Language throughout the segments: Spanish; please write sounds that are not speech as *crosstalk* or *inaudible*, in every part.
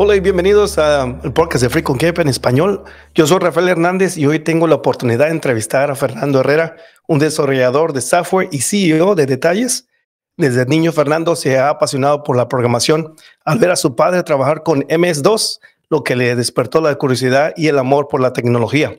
Hola y bienvenidos al podcast de Free con Cape en español. Yo soy Rafael Hernández y hoy tengo la oportunidad de entrevistar a Fernando Herrera, un desarrollador de software y CEO de Detalles. Desde niño Fernando se ha apasionado por la programación al ver a su padre trabajar con MS2, lo que le despertó la curiosidad y el amor por la tecnología.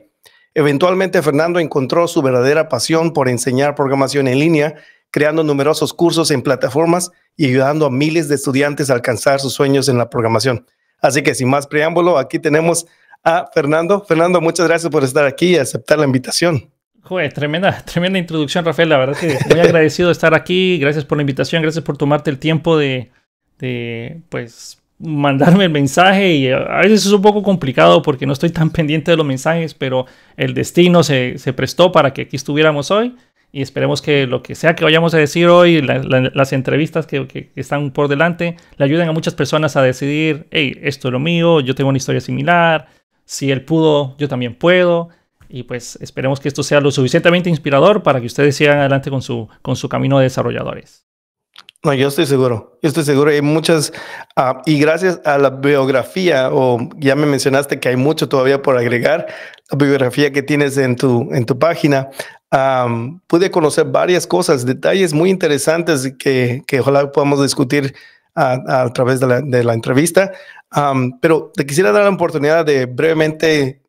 Eventualmente Fernando encontró su verdadera pasión por enseñar programación en línea, creando numerosos cursos en plataformas y ayudando a miles de estudiantes a alcanzar sus sueños en la programación. Así que sin más preámbulo, aquí tenemos a Fernando. Fernando, muchas gracias por estar aquí y aceptar la invitación. Joder, tremenda, tremenda introducción, Rafael. La verdad que muy *laughs* agradecido de estar aquí. Gracias por la invitación, gracias por tomarte el tiempo de, de pues, mandarme el mensaje y a veces es un poco complicado porque no estoy tan pendiente de los mensajes, pero el destino se, se prestó para que aquí estuviéramos hoy y esperemos que lo que sea que vayamos a decir hoy, las entrevistas que, están por delante, le ayuden a muchas personas a decidir, hey, esto es lo mío, yo tengo una historia similar, si él pudo, yo también puedo. Y pues esperemos que esto sea lo suficientemente inspirador para que ustedes sigan adelante con su, con su camino de desarrolladores. No, yo estoy seguro, yo estoy seguro. Hay muchas, ah, y gracias a la biografía, o ya me mencionaste que hay mucho todavía por agregar, la biografía que tienes en tu, en tu página, pude conocer varias cosas, detalles muy interesantes que, que ojalá podamos discutir a, través de la, entrevista. pero te quisiera dar la oportunidad de brevemente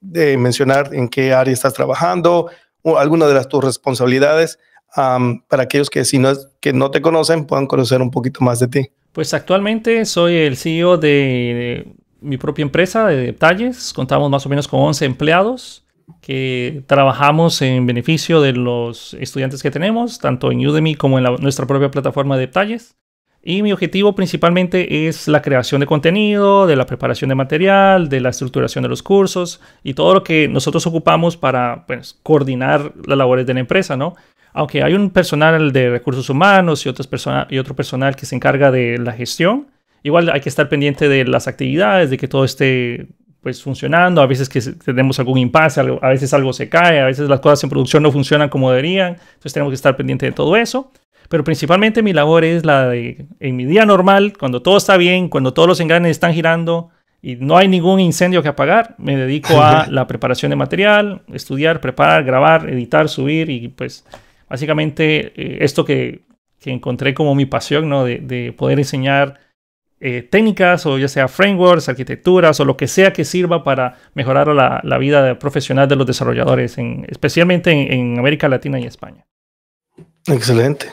de mencionar en qué área estás trabajando o alguna de las tus responsabilidades para aquellos que si no, es, que no te conocen puedan conocer un poquito más de ti. Pues actualmente soy el CEO de mi propia empresa de detalles. Contamos más o menos con 11 empleados que trabajamos en beneficio de los estudiantes que tenemos, tanto en Udemy como en nuestra propia plataforma de detalles. Y mi objetivo principalmente es la creación de contenido, de la preparación de material, de la estructuración de los cursos y todo lo que nosotros ocupamos para pues, coordinar las labores de la empresa, ¿no? Aunque hay un personal de recursos humanos y, otras personas y otro personal que se encarga de la gestión, igual hay que estar pendiente de las actividades, de que todo esté pues funcionando, a veces que tenemos algún impasse, a veces algo se cae, a veces las cosas en producción no funcionan como deberían, entonces tenemos que estar pendiente de todo eso. Pero principalmente mi labor es la de, en mi día normal, cuando todo está bien, cuando todos los engranes están girando y no hay ningún incendio que apagar, me dedico a *laughs* la preparación de material, estudiar, preparar, grabar, editar, subir y pues básicamente eh, esto que, encontré como mi pasión, ¿no? de, de poder enseñar eh, técnicas o ya sea frameworks, arquitecturas o lo que sea que sirva para mejorar la, vida profesional de los desarrolladores, especialmente en, América Latina y España. Excelente.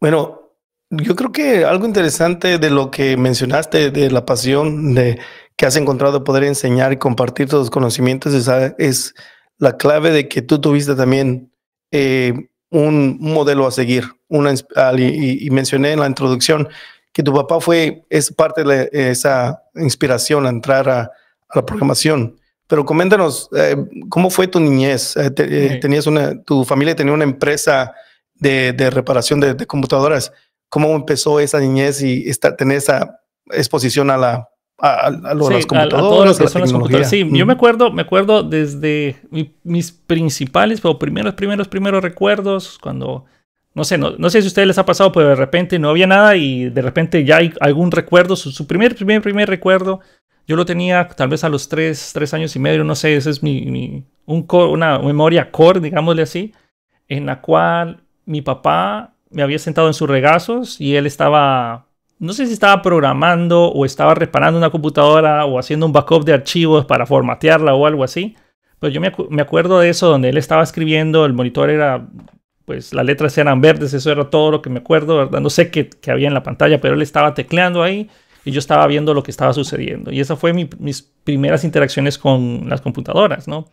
Bueno, yo creo que algo interesante de lo que mencionaste de la pasión de, que has encontrado poder enseñar y compartir tus conocimientos es, la clave de que tú tuviste también eh, un modelo a seguir. Una, y mencioné en la introducción que tu papá fue, es parte de esa inspiración a entrar a, la programación. Pero coméntanos, eh, ¿cómo fue tu niñez? Eh, eh, tenías una, tu familia tenía una empresa de, reparación de, computadoras. ¿Cómo empezó esa niñez y tener esa exposición a la a, a, las computadoras, a, las computadoras. Sí, yo mm. me acuerdo, me acuerdo desde mis principales, o primeros, primeros, primeros recuerdos, cuando no sé, si a ustedes les ha pasado, pero de repente no había nada y de repente ya hay algún recuerdo, su, primer, primer, primer recuerdo, yo lo tenía tal vez a los tres, tres años y medio, no sé, esa es mi, una memoria core, digámosle así, en la cual mi papá me había sentado en sus regazos y él estaba, no sé si estaba programando o estaba reparando una computadora o haciendo un backup de archivos para formatearla o algo así. Pero yo me, me acuerdo de eso donde él estaba escribiendo, el monitor era pues las letras eran verdes, eso era todo lo que me acuerdo, ¿verdad? No sé qué, había en la pantalla, pero él estaba tecleando ahí y yo estaba viendo lo que estaba sucediendo. Y esa fue mis primeras interacciones con las computadoras, ¿no?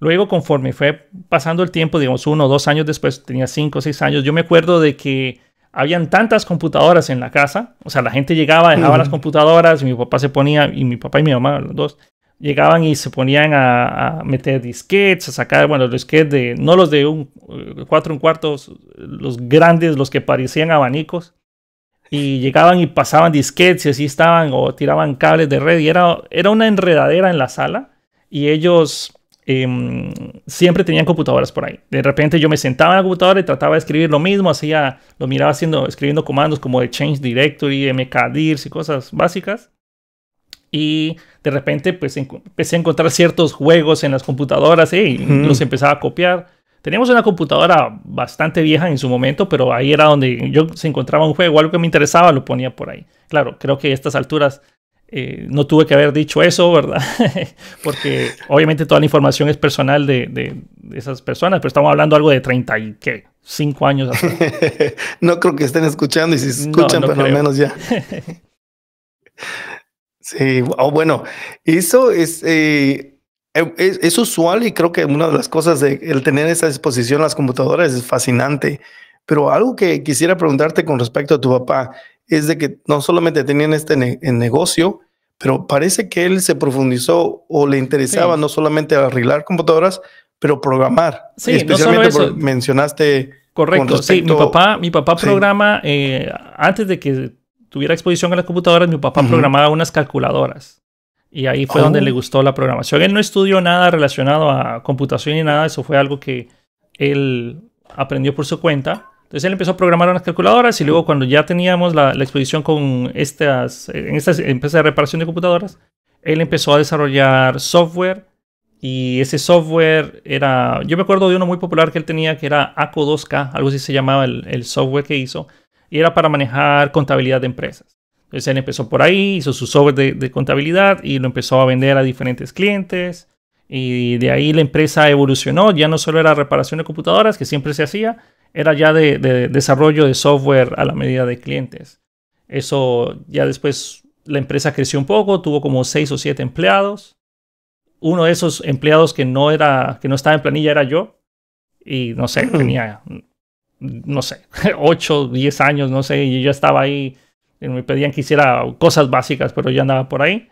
Luego, conforme fue pasando el tiempo, digamos uno o dos años después, tenía cinco o seis años, yo me acuerdo de que habían tantas computadoras en la casa, o sea, la gente llegaba, dejaba las computadoras, y mi papá se ponía, y mi papá y mi mamá, los dos, llegaban y se ponían a, meter disquets, a sacar, bueno, los disquets de, no los de un, eh, cuatro en cuartos, los grandes, los que parecían abanicos, y llegaban y pasaban disquets y así estaban, o tiraban cables de red, y era, era una enredadera en la sala, y ellos em, siempre tenían computadoras por ahí. De repente yo me sentaba en la computadora y trataba de escribir lo mismo, hacía, lo miraba haciendo, escribiendo comandos como de change directory, mkdirs y cosas básicas y de repente pues empecé a encontrar ciertos juegos en las computadoras ¿eh? y los empezaba a copiar. Teníamos una computadora bastante vieja en su momento, pero ahí era donde yo se encontraba un juego, algo que me interesaba, lo ponía por ahí. Claro, creo que a estas alturas eh, no tuve que haber dicho eso, ¿verdad? *laughs* Porque obviamente toda la información es personal de, de, esas personas, pero estamos hablando algo de 30 y qué, 5 años atrás. *laughs* no creo que estén escuchando y si escuchan, al menos ya. *laughs* Sí, oh, bueno, eso eh, eh, es, es, usual y creo que una de las cosas de el tener esa disposición a las computadoras es fascinante. Pero algo que quisiera preguntarte con respecto a tu papá es de que no solamente tenían este negocio, pero parece que él se profundizó o le interesaba no solamente arreglar computadoras, pero programar. Sí, especialmente no mencionaste. Correcto, sí, mi papá, mi papá programa eh, antes de que tuviera exposición a las computadoras, mi papá programaba unas calculadoras. Y ahí fue donde oh. le gustó la programación. Él no estudió nada relacionado a computación ni nada, eso fue algo que él aprendió por su cuenta. Entonces él empezó a programar unas calculadoras y luego cuando ya teníamos la, exposición con estas, en estas empresas de reparación de computadoras, él empezó a desarrollar software y ese software era, yo me acuerdo de uno muy popular que él tenía que era ACO2K, algo así se llamaba el, el software que hizo, era para manejar contabilidad de empresas. Entonces él empezó por ahí, hizo su software de, contabilidad y lo empezó a vender a diferentes clientes. Y de ahí la empresa evolucionó, ya no solo era reparación de computadoras, que siempre se hacía, era ya de, desarrollo de software a la medida de clientes. Eso ya después la empresa creció un poco, tuvo como seis o siete empleados. Uno de esos empleados que no, era, que no estaba en planilla era yo, y no sé, *clears throat* tenía no sé, 8, *laughs* 10 años, no sé, y yo estaba ahí, me pedían que hiciera cosas básicas, pero ya andaba por ahí.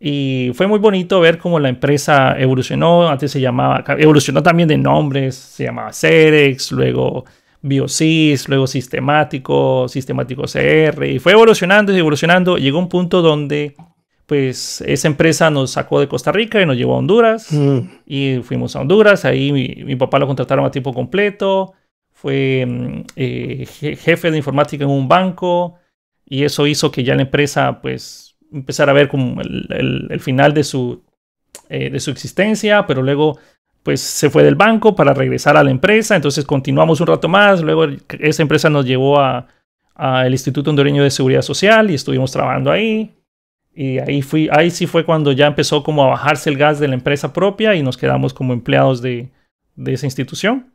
Y fue muy bonito ver cómo la empresa evolucionó, antes se llamaba, evolucionó también de nombres, se llamaba Cerex, luego BioSys, luego Sistemático, Sistemático CR, y fue evolucionando y evolucionando, llegó un punto donde pues esa empresa nos sacó de Costa Rica y nos llevó a Honduras. Mm. Y fuimos a Honduras. Ahí mi, mi, papá lo contrataron a tiempo completo fue mm, eh, jefe de informática en un banco y eso hizo que ya la empresa pues empezara a ver como el, final de su, eh, de su existencia, pero luego pues se fue del banco para regresar a la empresa, entonces continuamos un rato más, luego esa empresa nos llevó al Instituto Hondureño de Seguridad Social y estuvimos trabajando ahí. Y ahí, fui, ahí sí fue cuando ya empezó como a bajarse el gas de la empresa propia y nos quedamos como empleados de, de esa institución.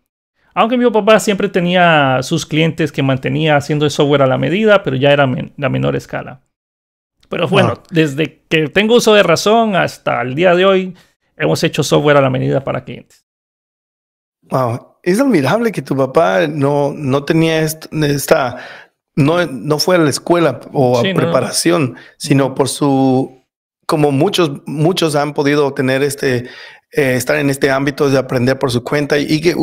Aunque mi papá siempre tenía sus clientes que mantenía haciendo software a la medida, pero ya era la menor escala. Pero bueno, ah. desde que tengo uso de razón hasta el día de hoy, hemos hecho software a la medida para clientes. Wow, es admirable que tu papá no, no tenía esta, no, no fue a la escuela o a preparación, sino por su, como muchos, muchos han podido tener este, eh, estar en este ámbito de aprender por su cuenta y que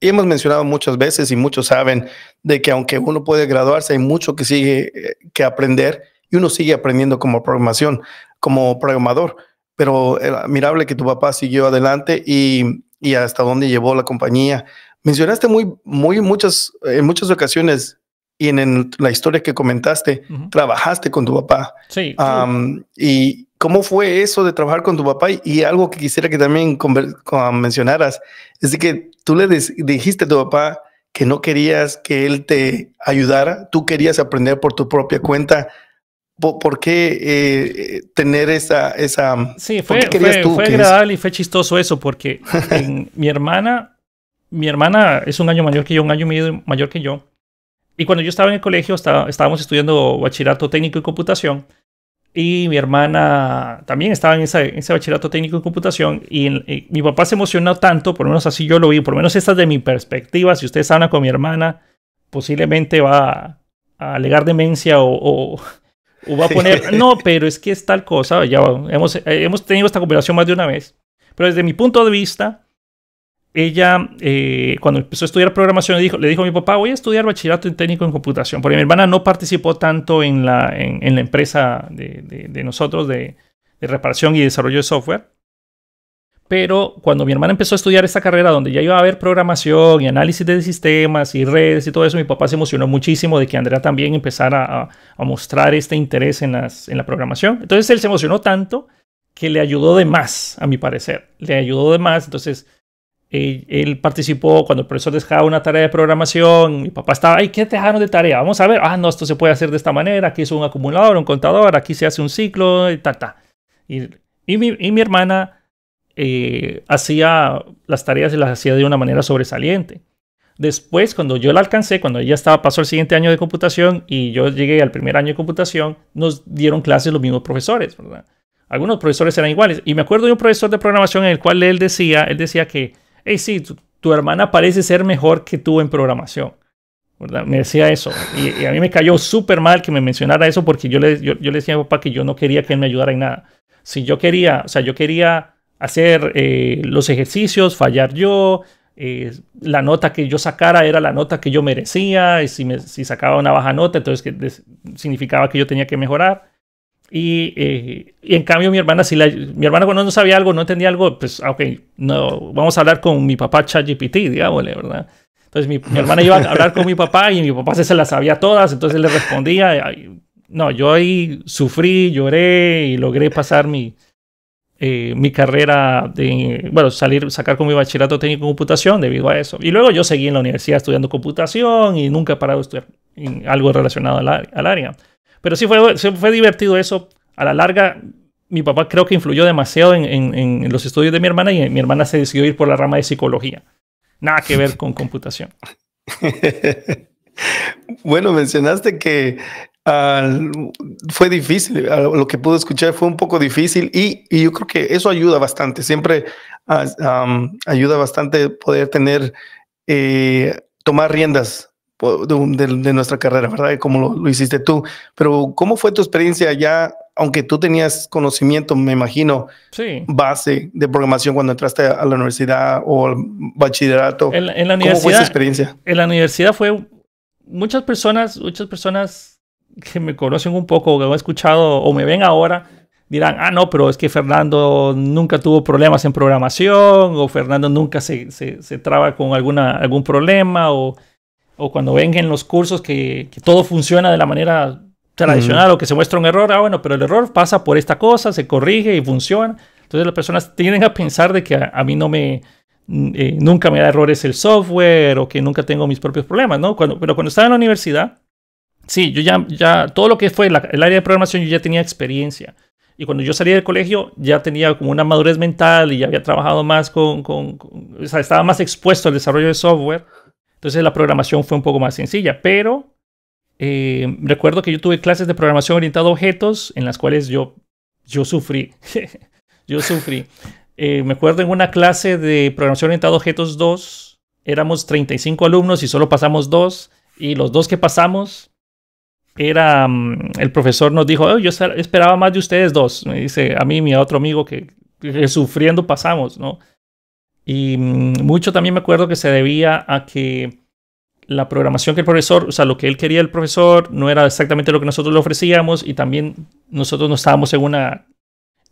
y hemos mencionado muchas veces y muchos saben de que aunque uno puede graduarse, hay mucho que sigue eh, que aprender y uno sigue aprendiendo como programación, como programador. Pero eh, admirable que tu papá siguió adelante y, y hasta dónde llevó la compañía. Mencionaste muy, muy muchas, eh, en muchas ocasiones y en, la historia que comentaste, trabajaste con tu papá. Sí. y, ¿Cómo fue eso de trabajar con tu papá? Y algo que quisiera que también mencionaras es de que tú le dijiste a tu papá que no querías que él te ayudara, tú querías aprender por tu propia cuenta. ¿Por, qué eh, tener esa, esa... Sí, fue, fue, agradable y fue chistoso eso, porque *laughs* mi hermana, mi hermana es un año mayor que yo, un año medio mayor que yo. Y cuando yo estaba en el colegio, estaba, estábamos estudiando bachillerato técnico y computación y mi hermana también estaba en, ese bachillerato técnico en computación y, mi papá se emocionó tanto, por lo menos así yo lo vi, por lo menos esta es de mi perspectiva, si ustedes hablan con mi hermana, posiblemente va a, alegar demencia o, va a poner, no, *laughs* pero es que es tal cosa, ya hemos, hemos tenido esta conversación más de una vez, pero desde mi punto de vista, ella, eh, cuando empezó a estudiar programación, le dijo, le dijo a mi papá, voy a estudiar bachillerato en técnico en computación, porque mi hermana no participó tanto en la, en, la empresa de, de, nosotros de, reparación y desarrollo de software. Pero cuando mi hermana empezó a estudiar esta carrera, donde ya iba a haber programación y análisis de sistemas y redes y todo eso, mi papá se emocionó muchísimo de que Andrea también empezara a, mostrar este interés en, en la programación. Entonces él se emocionó tanto que le ayudó de más, a mi parecer. Le ayudó de más. Entonces él, participó cuando el profesor dejaba una tarea de programación, mi papá estaba, ay, ¿qué dejaron de tarea? Vamos a ver, ah, no, esto se puede hacer de esta manera, aquí es un acumulador, un contador, aquí se hace un ciclo, y ta, Y, mi, hermana eh, hacía las tareas y las hacía de una manera sobresaliente. Después, cuando yo la alcancé, cuando ella estaba, pasó el siguiente año de computación y yo llegué al primer año de computación, nos dieron clases los mismos profesores, ¿verdad? Algunos profesores eran iguales. Y me acuerdo de un profesor de programación en el cual él decía, él decía que hey, sí, tu, hermana parece ser mejor que tú en programación. Me decía eso. Y, a mí me cayó súper mal que me mencionara eso porque yo le, yo, le decía a papá que yo no quería que él me ayudara en nada. Si yo quería, o sea, yo quería hacer eh, los ejercicios, fallar yo, eh, la nota que yo sacara era la nota que yo merecía, y si, me, si sacaba una baja nota, entonces que significaba que yo tenía que mejorar. Eh, y, en cambio mi hermana, si mi hermana cuando no sabía algo, no entendía algo, pues, ah, ok, no, vamos a hablar con mi papá ChatGPT, digámosle, ¿verdad? Entonces mi, hermana iba a hablar con mi papá y mi papá se, las sabía todas, entonces le respondía. No, yo ahí sufrí, lloré y logré pasar mi, eh, mi carrera de, bueno, salir, sacar con mi bachillerato técnico en computación debido a eso. Y luego yo seguí en la universidad estudiando computación y nunca he parado de estudiar en algo relacionado al, al área. Pero sí fue, fue divertido eso. A la larga, mi papá creo que influyó demasiado en, los estudios de mi hermana y mi hermana se decidió ir por la rama de psicología. Nada que ver con computación. *laughs* bueno, mencionaste que ah, fue difícil, ah, lo que pude escuchar fue un poco difícil y, yo creo que eso ayuda bastante, siempre ah, ayuda bastante poder tener, eh, tomar riendas de, nuestra carrera, ¿verdad? Como lo, lo, hiciste tú. Pero, ¿cómo fue tu experiencia ya, aunque tú tenías conocimiento, me imagino, base de programación cuando entraste a la universidad o al bachillerato? En, la universidad, ¿Cómo fue esa experiencia? En la universidad fue muchas personas, muchas personas que me conocen un poco, que han escuchado o me ven ahora, dirán, ah, no, pero es que Fernando nunca tuvo problemas en programación o Fernando nunca se, se, se traba con alguna, algún problema o o cuando vengan los cursos que, todo funciona de la manera tradicional o que se muestra un error, ah, bueno, pero el error pasa por esta cosa, se corrige y funciona. Entonces las personas tienden a pensar de que a, mí no me, mm, eh, nunca me da errores el software o que nunca tengo mis propios problemas, ¿no? Cuando, pero cuando estaba en la universidad, sí, yo ya, ya todo lo que fue el área de programación, yo ya tenía experiencia. Y cuando yo salí del colegio ya tenía como una madurez mental y ya había trabajado más con, con o sea, estaba más expuesto al desarrollo de software. Entonces la programación fue un poco más sencilla, pero eh, recuerdo que yo tuve clases de programación orientada a objetos en las cuales yo, yo sufrí. *laughs* yo sufrí. Eh, me acuerdo en una clase de programación orientada a objetos 2, éramos 35 alumnos y solo pasamos dos. Y los dos que pasamos, era mm, el profesor nos dijo, oh, yo esperaba más de ustedes dos. Me dice a mí y a otro amigo que sufriendo pasamos, ¿no? Y mm, mucho también me acuerdo que se debía a que la programación que el profesor, o sea, lo que él quería el profesor no era exactamente lo que nosotros le ofrecíamos y también nosotros no estábamos en, una,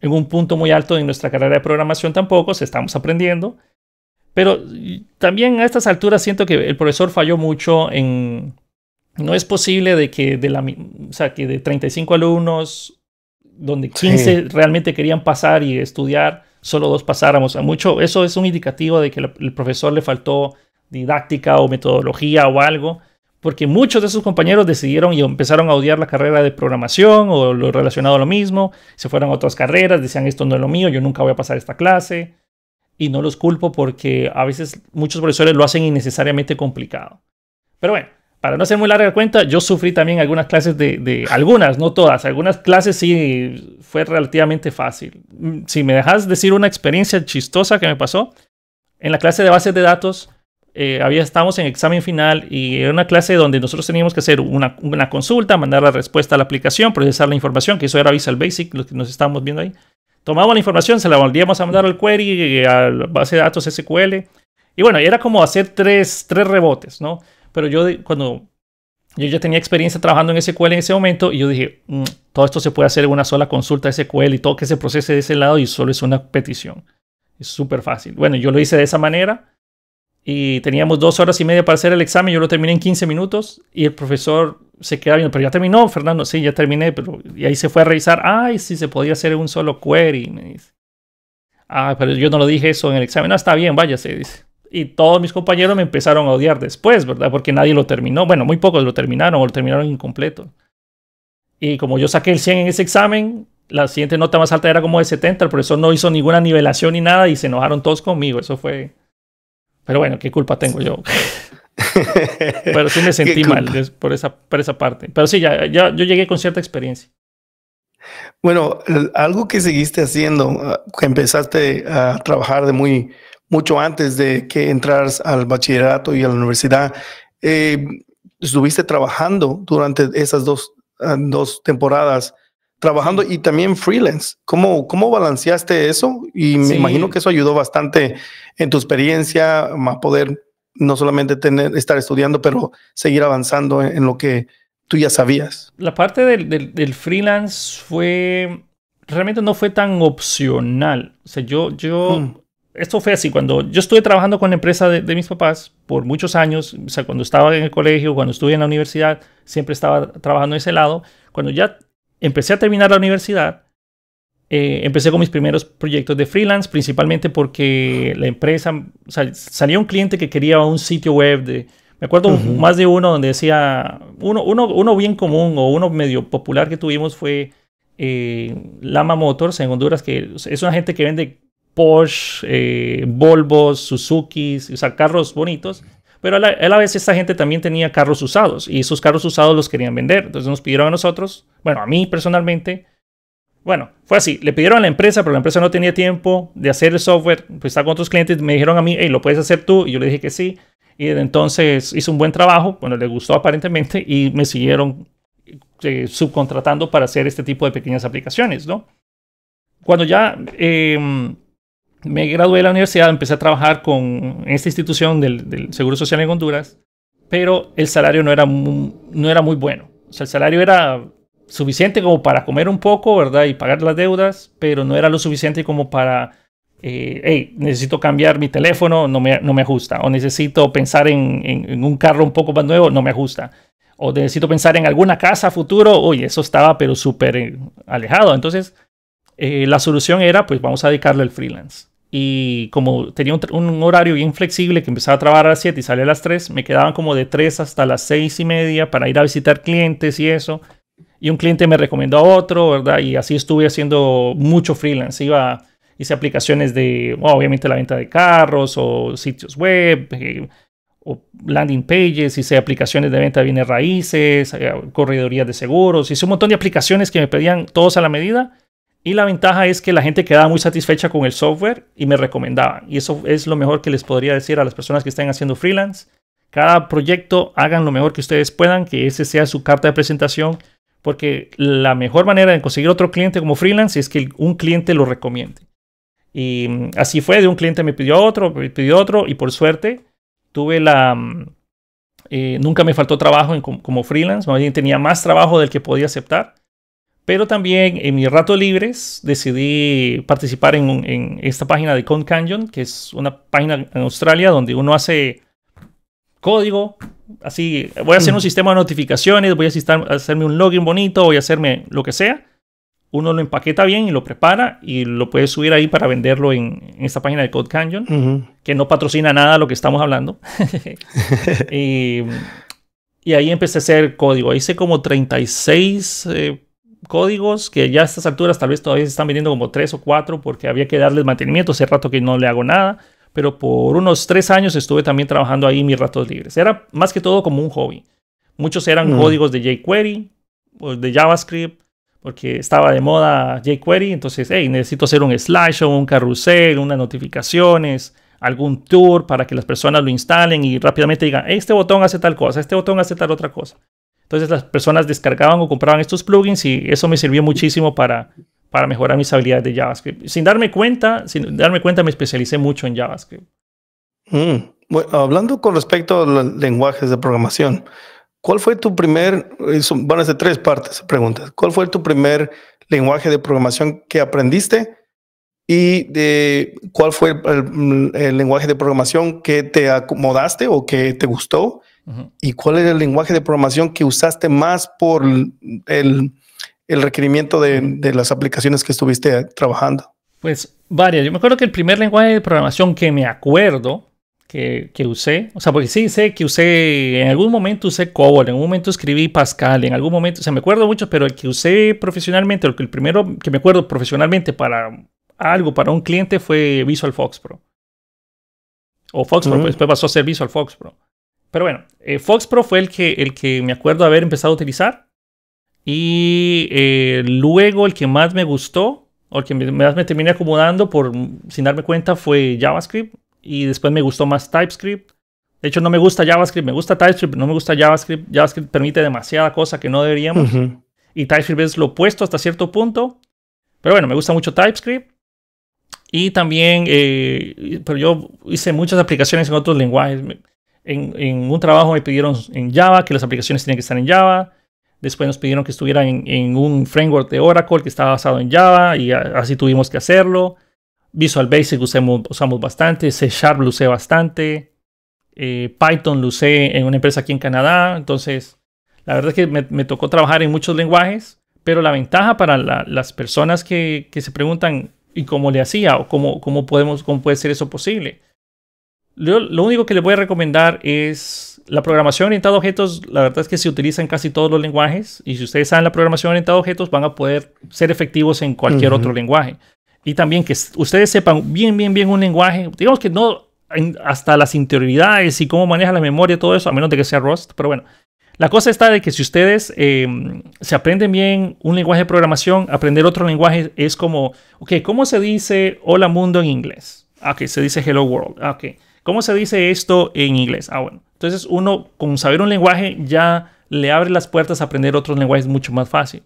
en un punto muy alto en nuestra carrera de programación tampoco, se estábamos aprendiendo. Pero también a estas alturas siento que el profesor falló mucho en... No es posible de que de, la, o sea, que de 35 alumnos, donde 15 realmente querían pasar y estudiar, solo dos pasáramos a mucho. Eso es un indicativo de que el profesor le faltó didáctica o metodología o algo, porque muchos de sus compañeros decidieron y empezaron a odiar la carrera de programación o lo relacionado a lo mismo, se fueron a otras carreras, decían esto no es lo mío, yo nunca voy a pasar esta clase. Y no los culpo porque a veces muchos profesores lo hacen innecesariamente complicado. Pero bueno, para no ser muy larga cuenta, yo sufrí también algunas clases de, de, algunas, no todas, algunas clases sí fue relativamente fácil. Mm, si me dejas decir una experiencia chistosa que me pasó, en la clase de bases de datos eh, había, estábamos en examen final y era una clase donde nosotros teníamos que hacer una, una consulta, mandar la respuesta a la aplicación, procesar la información, que eso era Visual Basic, lo que nos estábamos viendo ahí. Tomábamos la información, se la volvíamos a mandar al query, eh, a la base de datos SQL. Y bueno, era como hacer tres, tres rebotes, ¿no? Pero yo cuando yo ya tenía experiencia trabajando en SQL en ese momento y yo dije, mm, todo esto se puede hacer en una sola consulta SQL y todo que se procese de ese lado y solo es una petición. Es súper fácil. Bueno, yo lo hice de esa manera y teníamos dos horas y media para hacer el examen. Yo lo terminé en 15 minutos y el profesor se queda viendo, pero ya terminó, Fernando. Sí, ya terminé, pero y ahí se fue a revisar. Ay, sí, se podía hacer en un solo query. Me dice. Ah, pero yo no lo dije eso en el examen. No, está bien, váyase, dice y todos mis compañeros me empezaron a odiar después, ¿verdad? Porque nadie lo terminó. Bueno, muy pocos lo terminaron o lo terminaron incompleto. Y como yo saqué el 100 en ese examen, la siguiente nota más alta era como de 70. El profesor no hizo ninguna nivelación ni nada y se enojaron todos conmigo. Eso fue. Pero bueno, ¿qué culpa tengo yo? *laughs* Pero sí me *laughs* sentí mal por esa, por esa parte. Pero sí, ya, ya yo llegué con cierta experiencia. Bueno, algo que seguiste haciendo, ah, que empezaste a trabajar de muy mucho antes de que entraras al bachillerato y a la universidad. Eh, estuviste trabajando durante esas dos, ah, dos temporadas, trabajando y también freelance. ¿Cómo, cómo balanceaste eso? Y me imagino que eso ayudó bastante en tu experiencia, a poder no solamente tener, estar estudiando, pero seguir avanzando en, lo que tú ya sabías. La parte del, freelance fue, realmente no fue tan opcional. O sea, yo, yo mm esto fue así, cuando yo estuve trabajando con la empresa de, mis papás por muchos años, o sea, cuando estaba en el colegio, cuando estuve en la universidad, siempre estaba trabajando en ese lado. Cuando ya empecé a terminar la universidad, eh, empecé con mis primeros proyectos de freelance, principalmente porque la empresa, o salía un cliente que quería un sitio web de... Me acuerdo más de uno donde decía, uno, bien común o uno medio popular que tuvimos fue eh, Lama Motors en Honduras, que es una gente que vende Porsche, eh, Volvo, Volvos, Suzuki, o sea, carros bonitos. Pero a la, vez esta gente también tenía carros usados y esos carros usados los querían vender. Entonces nos pidieron a nosotros, bueno, a mí personalmente. Bueno, fue así. Le pidieron a la empresa, pero la empresa no tenía tiempo de hacer el software. Pues estaba con otros clientes. Me dijeron a mí, hey, ¿lo puedes hacer tú? Y yo le dije que sí. Y entonces hice un buen trabajo. Bueno, le gustó aparentemente y me siguieron eh, subcontratando para hacer este tipo de pequeñas aplicaciones, ¿no? Cuando ya... Eh, me gradué de la universidad, empecé a trabajar con esta institución del, Seguro Social en Honduras, pero el salario no era, muy, no era muy bueno. O sea, el salario era suficiente como para comer un poco, ¿verdad? Y pagar las deudas, pero no era lo suficiente como para, eh, hey, necesito cambiar mi teléfono, no me, no me ajusta. O necesito pensar en, en, un carro un poco más nuevo, no me ajusta. O necesito pensar en alguna casa futuro, oye, eso estaba pero súper eh, alejado. Entonces, eh, la solución era, pues vamos a dedicarle al freelance y como tenía un, horario bien flexible que empezaba a trabajar a las 7 y salía a las 3, me quedaban como de 3 hasta las 6 y media para ir a visitar clientes y eso. Y un cliente me recomendó a otro, ¿verdad? Y así estuve haciendo mucho freelance. Iba, hice aplicaciones de, obviamente, la venta de carros o sitios web, eh, o landing pages, hice aplicaciones de venta de bienes raíces, eh, corredorías de seguros, hice un montón de aplicaciones que me pedían todos a la medida y la ventaja es que la gente quedaba muy satisfecha con el software y me recomendaba Y eso es lo mejor que les podría decir a las personas que estén haciendo freelance. Cada proyecto hagan lo mejor que ustedes puedan, que ese sea su carta de presentación, porque la mejor manera de conseguir otro cliente como freelance es que un cliente lo recomiende. Y mm, así fue, de un cliente me pidió otro, me pidió otro, y por suerte tuve la... Mm, eh, nunca me faltó trabajo como freelance, más bien tenía más trabajo del que podía aceptar pero también en mis rato libres decidí participar en, esta página de Con Canyon, que es una página en Australia donde uno hace código, así, voy a hacer un sistema de notificaciones, voy a hacerme un login bonito, voy a hacerme lo que sea. Uno lo empaqueta bien y lo prepara y lo puede subir ahí para venderlo en, esta página de Code Canyon, que no patrocina nada lo que estamos hablando. *laughs* *laughs* y, ahí empecé a hacer código. Hice como 36 códigos que ya a estas alturas tal vez todavía se están vendiendo como tres o cuatro porque había que darles mantenimiento, hace rato que no le hago nada, pero por unos tres años estuve también trabajando ahí mis ratos libres. Era más que todo como un hobby. Muchos eran mm. códigos de jQuery, o de JavaScript, porque estaba de moda jQuery, entonces, hey, necesito hacer un slideshow, un carrusel, unas notificaciones, algún tour para que las personas lo instalen y rápidamente digan, este botón hace tal cosa, este botón hace tal otra cosa. Entonces las personas descargaban o compraban estos plugins y eso me sirvió muchísimo para, mejorar mis habilidades de JavaScript. Sin darme cuenta, sin darme cuenta me especialicé mucho en JavaScript. Mm, hablando con respecto a los lenguajes de programación, ¿cuál fue tu primer, van a ser tres partes preguntas, ¿cuál fue tu primer lenguaje de programación que aprendiste? ¿Y de cuál fue el lenguaje de programación que te acomodaste o que te gustó? ¿Y cuál era el lenguaje de programación que usaste más por el, requerimiento de, las aplicaciones que estuviste trabajando? Pues varias. Yo me acuerdo que el primer lenguaje de programación que me acuerdo que, usé, o sea, porque sí sé que usé, en algún momento usé COBOL, en algún momento escribí Pascal, en algún momento, o sea, me acuerdo mucho, pero el que usé profesionalmente, el, el primero que me acuerdo profesionalmente para algo, para un cliente fue Visual Fox Pro. O Fox Pro, mm. pues, después pasó a ser Visual Fox Pro. Pero bueno, FoxPro eh, Fox fue el que, el que me acuerdo haber empezado a utilizar. Y eh, luego el que más me gustó, o el que más me terminé acomodando por sin darme cuenta, fue JavaScript. Y después me gustó más TypeScript. De hecho, no me gusta JavaScript, me gusta TypeScript, no me gusta JavaScript. JavaScript permite demasiada cosa que no deberíamos. Y TypeScript es lo opuesto hasta cierto punto. Pero bueno, me gusta mucho TypeScript. Y también, eh, pero yo hice muchas aplicaciones en otros lenguajes en, un trabajo me pidieron en Java que las aplicaciones tienen que estar en Java. Después nos pidieron que estuviera en, un framework de Oracle que estaba basado en Java y así tuvimos que hacerlo. Visual Basic usamos bastante, C Sharp lo usé bastante, eh, Python lo usé en una empresa aquí en Canadá. Entonces, la verdad es que me, tocó trabajar en muchos lenguajes, pero la ventaja para las personas que, que, se preguntan, ¿y cómo le hacía? ¿O cómo, cómo, podemos, cómo puede ser eso posible? lo único que les voy a recomendar es la programación orientada a objetos. La verdad es que se utiliza en casi todos los lenguajes y si ustedes saben la programación orientada a objetos van a poder ser efectivos en cualquier otro lenguaje. Y también que ustedes sepan bien, bien, bien un lenguaje. Digamos que no hasta las interioridades y cómo maneja la memoria, y todo eso, a menos de que sea Rust, pero bueno. La cosa está de que si ustedes eh, se aprenden bien un lenguaje de programación, aprender otro lenguaje es como, ok, ¿cómo se dice hola mundo en inglés? Ah, ok, se dice hello world. Ah, ok ¿Cómo se dice esto en inglés? Ah, bueno. Entonces uno con saber un lenguaje ya le abre las puertas a aprender otros lenguajes mucho más fácil.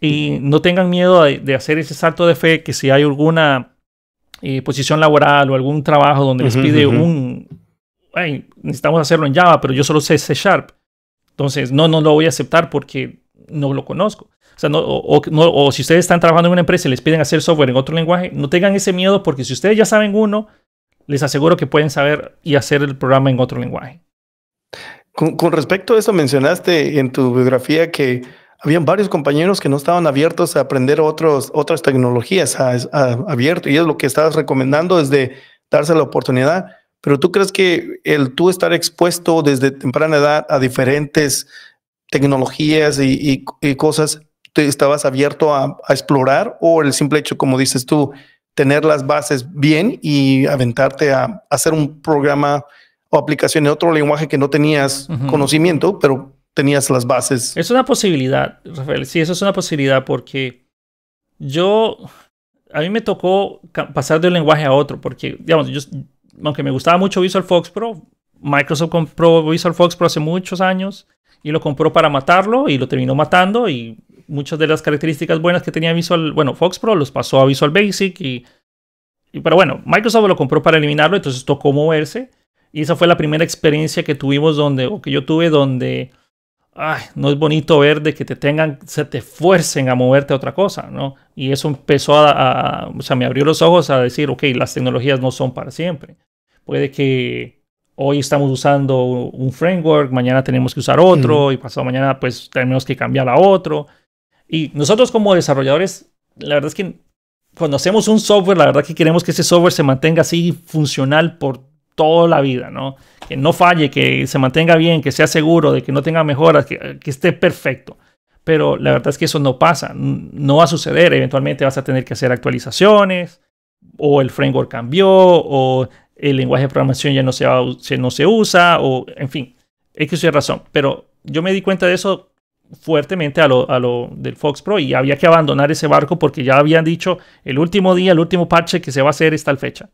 Y no tengan miedo de, hacer ese salto de fe que si hay alguna eh, posición laboral o algún trabajo donde les pide un, necesitamos hacerlo en Java, pero yo solo sé C Sharp. Entonces, no, no lo voy a aceptar porque no lo conozco. O, sea, o si ustedes están trabajando en una empresa y les piden hacer software en otro lenguaje, no tengan ese miedo porque si ustedes ya saben uno, les aseguro que pueden saber y hacer el programa en otro lenguaje. Con, respecto a eso, mencionaste en tu biografía que habían varios compañeros que no estaban abiertos a aprender otros, otras tecnologías a, abierto y es lo que estabas recomendando desde darse la oportunidad. Pero tú crees que el tú estar expuesto desde temprana edad a diferentes tecnologías y, cosas, ¿te estabas abierto a, explorar o el simple hecho, como dices tú, tener las bases bien y aventarte a hacer un programa o aplicación en otro lenguaje que no tenías conocimiento, pero tenías las bases. Es una posibilidad, Rafael. Sí, eso es una posibilidad porque yo, a mí me tocó pasar de un lenguaje a otro, porque, digamos, yo, aunque me gustaba mucho Visual Fox Pro, Microsoft compró Visual Fox Pro hace muchos años y lo compró para matarlo y lo terminó matando y muchas de las características buenas que tenía Visual, bueno, Fox Pro los pasó a Visual Basic y, pero bueno, Microsoft lo compró para eliminarlo, entonces tocó moverse y esa fue la primera experiencia que tuvimos donde, o que yo tuve donde, ay, no es bonito ver de que te tengan, se te fuercen a moverte a otra cosa, ¿no? Y eso empezó a, o sea, me abrió los ojos a decir, ok, las tecnologías no son para siempre. Puede que hoy estamos usando un framework, mañana tenemos que usar otro y pasado mañana pues tenemos que cambiar a otro. Y nosotros como desarrolladores, la verdad es que cuando hacemos un software, la verdad es que queremos que ese software se mantenga así funcional por toda la vida, ¿no? Que no falle, que se mantenga bien, que sea seguro, de que no tenga mejoras, que, esté perfecto. Pero la verdad es que eso no pasa, no va a suceder. Eventualmente vas a tener que hacer actualizaciones, o el framework cambió, o el lenguaje de programación ya no se, no se usa, o en fin, es que soy razón. Pero yo me di cuenta de eso fuertemente a lo, del Fox Pro y había que abandonar ese barco porque ya habían dicho el último día, el último parche que se va a hacer es tal fecha.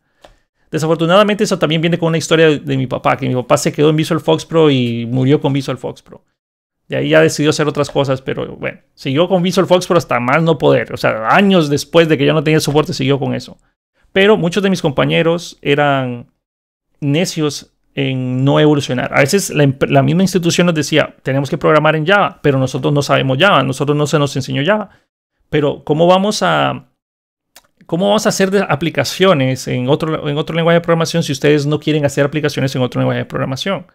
Desafortunadamente eso también viene con una historia de, mi papá, que mi papá se quedó en Visual Fox Pro y murió con Visual Fox Pro. De ahí ya decidió hacer otras cosas, pero bueno, siguió con Visual Fox Pro hasta más no poder. O sea, años después de que ya no tenía soporte, siguió con eso. Pero muchos de mis compañeros eran necios en no evolucionar. A veces la, misma institución nos decía, tenemos que programar en Java, pero nosotros no sabemos Java, nosotros no se nos enseñó Java. Pero ¿cómo vamos a, cómo vamos a hacer aplicaciones en otro, en otro lenguaje de programación si ustedes no quieren hacer aplicaciones en otro lenguaje de programación?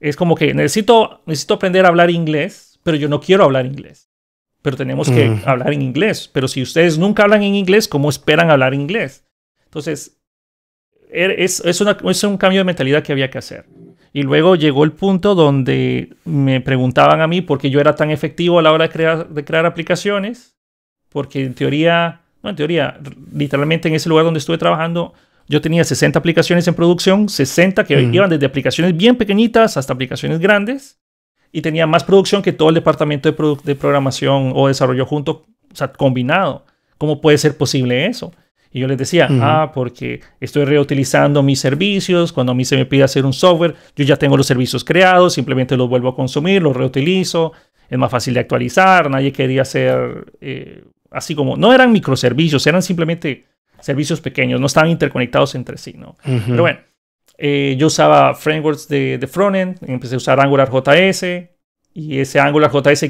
Es como que necesito, necesito aprender a hablar inglés, pero yo no quiero hablar inglés. Pero tenemos que mm. hablar en inglés. Pero si ustedes nunca hablan en inglés, ¿cómo esperan hablar inglés? Entonces, Er, es, un cambio de mentalidad que había que hacer. Y luego llegó el punto donde me preguntaban a mí por qué yo era tan efectivo a la hora de crear, aplicaciones, porque en teoría, no en teoría, literalmente en ese lugar donde estuve trabajando, yo tenía 60 aplicaciones en producción, 60 que iban desde aplicaciones bien pequeñitas hasta aplicaciones grandes, y tenía más producción que todo el departamento de, de programación o desarrollo junto, o sea, combinado. ¿Cómo puede ser posible eso? Y yo les decía, ah, porque estoy reutilizando mis servicios, cuando a mí se me pide hacer un software, yo ya tengo los servicios creados, simplemente los vuelvo a consumir, los reutilizo, es más fácil de actualizar, nadie quería hacer eh, así como, no eran microservicios, eran simplemente servicios pequeños, no estaban interconectados entre sí, ¿no? Pero bueno, eh, yo usaba frameworks de, frontend, empecé a usar Angular JS, y ese Angular JS,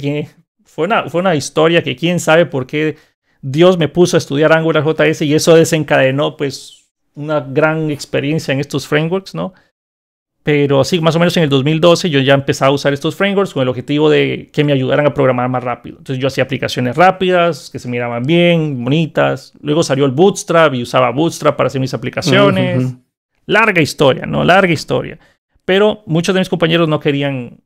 fue fue una historia que quién sabe por qué Dios me puso a estudiar Angular JS y eso desencadenó pues una gran experiencia en estos frameworks, ¿no? Pero sí, más o menos en el 2012 yo ya empezaba a usar estos frameworks con el objetivo de que me ayudaran a programar más rápido. Entonces yo hacía aplicaciones rápidas, que se miraban bien, bonitas. Luego salió el Bootstrap y usaba Bootstrap para hacer mis aplicaciones. Larga historia, ¿no? Larga historia. Pero muchos de mis compañeros no querían,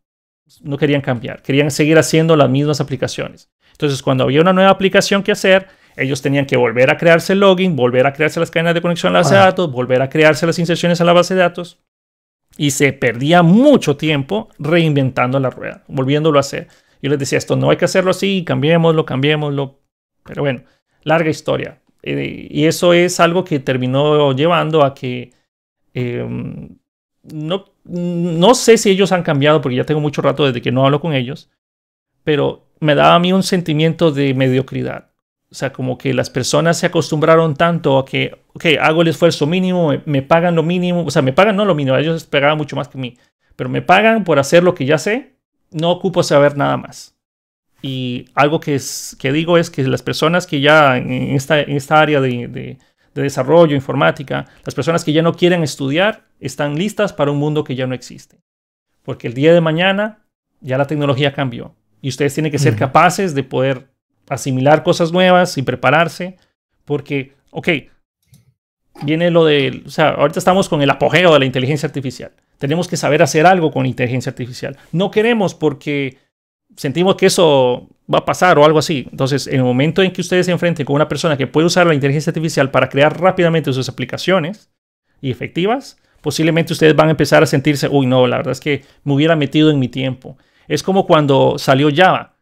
no querían cambiar, querían seguir haciendo las mismas aplicaciones. Entonces, cuando había una nueva aplicación que hacer, ellos tenían que volver a crearse el login, volver a crearse las cadenas de conexión a la base de datos, volver a crearse las inserciones a la base de datos. Y se perdía mucho tiempo reinventando la rueda, volviéndolo a hacer. Yo les decía esto, no hay que hacerlo así, cambiémoslo, cambiémoslo. Pero bueno, larga historia. Eh, y eso es algo que terminó llevando a que em, no, no sé si ellos han cambiado, porque ya tengo mucho rato desde que no hablo con ellos, pero me daba a mí un sentimiento de mediocridad. O sea, como que las personas se acostumbraron tanto a que, ok, hago el esfuerzo mínimo, me, pagan lo mínimo, o sea, me pagan no lo mínimo, ellos esperaban mucho más que mí, pero me pagan por hacer lo que ya sé, no ocupo saber nada más. Y algo que, es, digo es que las personas que ya en esta, en esta área de desarrollo, informática, las personas que ya no quieren estudiar, están listas para un mundo que ya no existe. Porque el día de mañana ya la tecnología cambió y ustedes tienen que ser capaces de poder asimilar cosas nuevas y prepararse, porque, ok, viene lo de, o sea, ahorita estamos con el apogeo de la inteligencia artificial. Tenemos que saber hacer algo con inteligencia artificial. No queremos porque sentimos que eso va a pasar o algo así. Entonces, en el momento en que ustedes se enfrenten con una persona que puede usar la inteligencia artificial para crear rápidamente sus aplicaciones y efectivas, posiblemente ustedes van a empezar a sentirse, uy, no, la verdad es que me hubiera metido en mi tiempo. Es como cuando salió Java.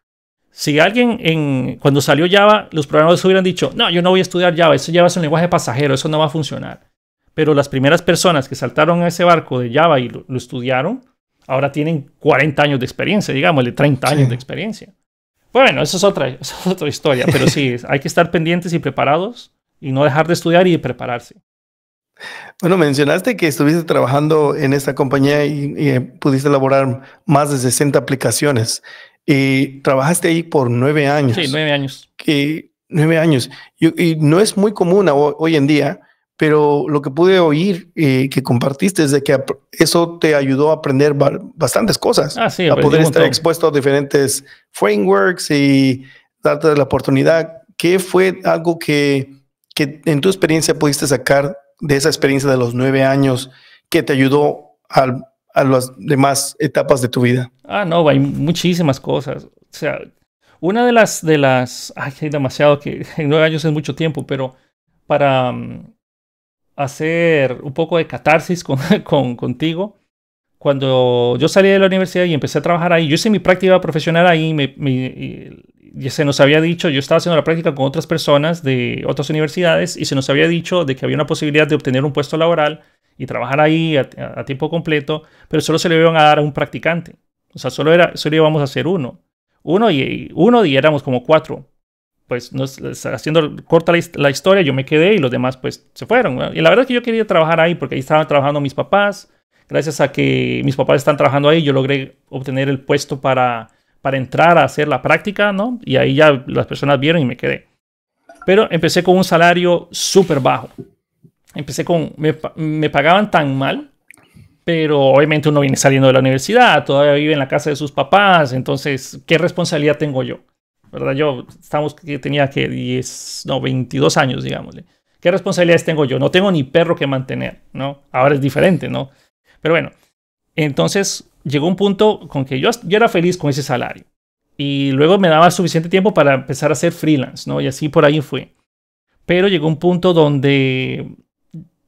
Si alguien en, cuando salió Java, los programadores hubieran dicho, no, yo no voy a estudiar Java, eso Java es un lenguaje pasajero, eso no va a funcionar. Pero las primeras personas que saltaron a ese barco de Java y lo, estudiaron, ahora tienen 40 años de experiencia, digamos, de 30 años de experiencia. Bueno, eso es, otra, es otra historia, pero sí, *laughs* hay que estar pendientes y preparados y no dejar de estudiar y de prepararse. Bueno, mencionaste que estuviste trabajando en esta compañía y, eh, pudiste elaborar más de 60 aplicaciones. Y trabajaste ahí por nueve años. Sí, nueve años. Que, nueve años. Y, no es muy común hoy en día, pero lo que pude oír eh, que compartiste es de que eso te ayudó a aprender bastantes cosas. Ah, a poder estar expuesto a diferentes frameworks y darte la oportunidad. ¿Qué fue algo que, que en tu experiencia pudiste sacar de esa experiencia de los nueve años que te ayudó a las demás etapas de tu vida? Ah, no, hay muchísimas cosas. O sea, una de las, de las, hay demasiado que *laughs* en nueve años es mucho tiempo, pero para mm, hacer un poco de catarsis *laughs* con, contigo, cuando yo salí de la universidad y empecé a trabajar ahí, yo hice mi práctica profesional ahí, me, me, se nos había dicho, yo estaba haciendo la práctica con otras personas de otras universidades y se nos había dicho de que había una posibilidad de obtener un puesto laboral y trabajar ahí a, tiempo completo, pero solo se le iban a dar a un practicante. O sea, solo, era, solo íbamos a hacer uno. Uno y, uno y éramos como cuatro. Pues nos, haciendo corta la, la, historia, yo me quedé y los demás pues se fueron. Y la verdad es que yo quería trabajar ahí porque ahí estaban trabajando mis papás. Gracias a que mis papás están trabajando ahí, yo logré obtener el puesto para para entrar a hacer la práctica, ¿no? Y ahí ya las personas vieron y me quedé. Pero empecé con un salario súper bajo. Empecé con, me, pagaban tan mal, pero obviamente uno viene saliendo de la universidad, todavía vive en la casa de sus papás, entonces, ¿qué responsabilidad tengo yo? ¿Verdad? Yo estamos, tenía que 10, no, 22 años, digámosle. ¿Qué responsabilidades tengo yo? No tengo ni perro que mantener, ¿no? Ahora es diferente, ¿no? Pero bueno, entonces llegó un punto con que yo, yo era feliz con ese salario. Y luego me daba suficiente tiempo para empezar a ser freelance, ¿no? Y así por ahí fue. Pero llegó un punto donde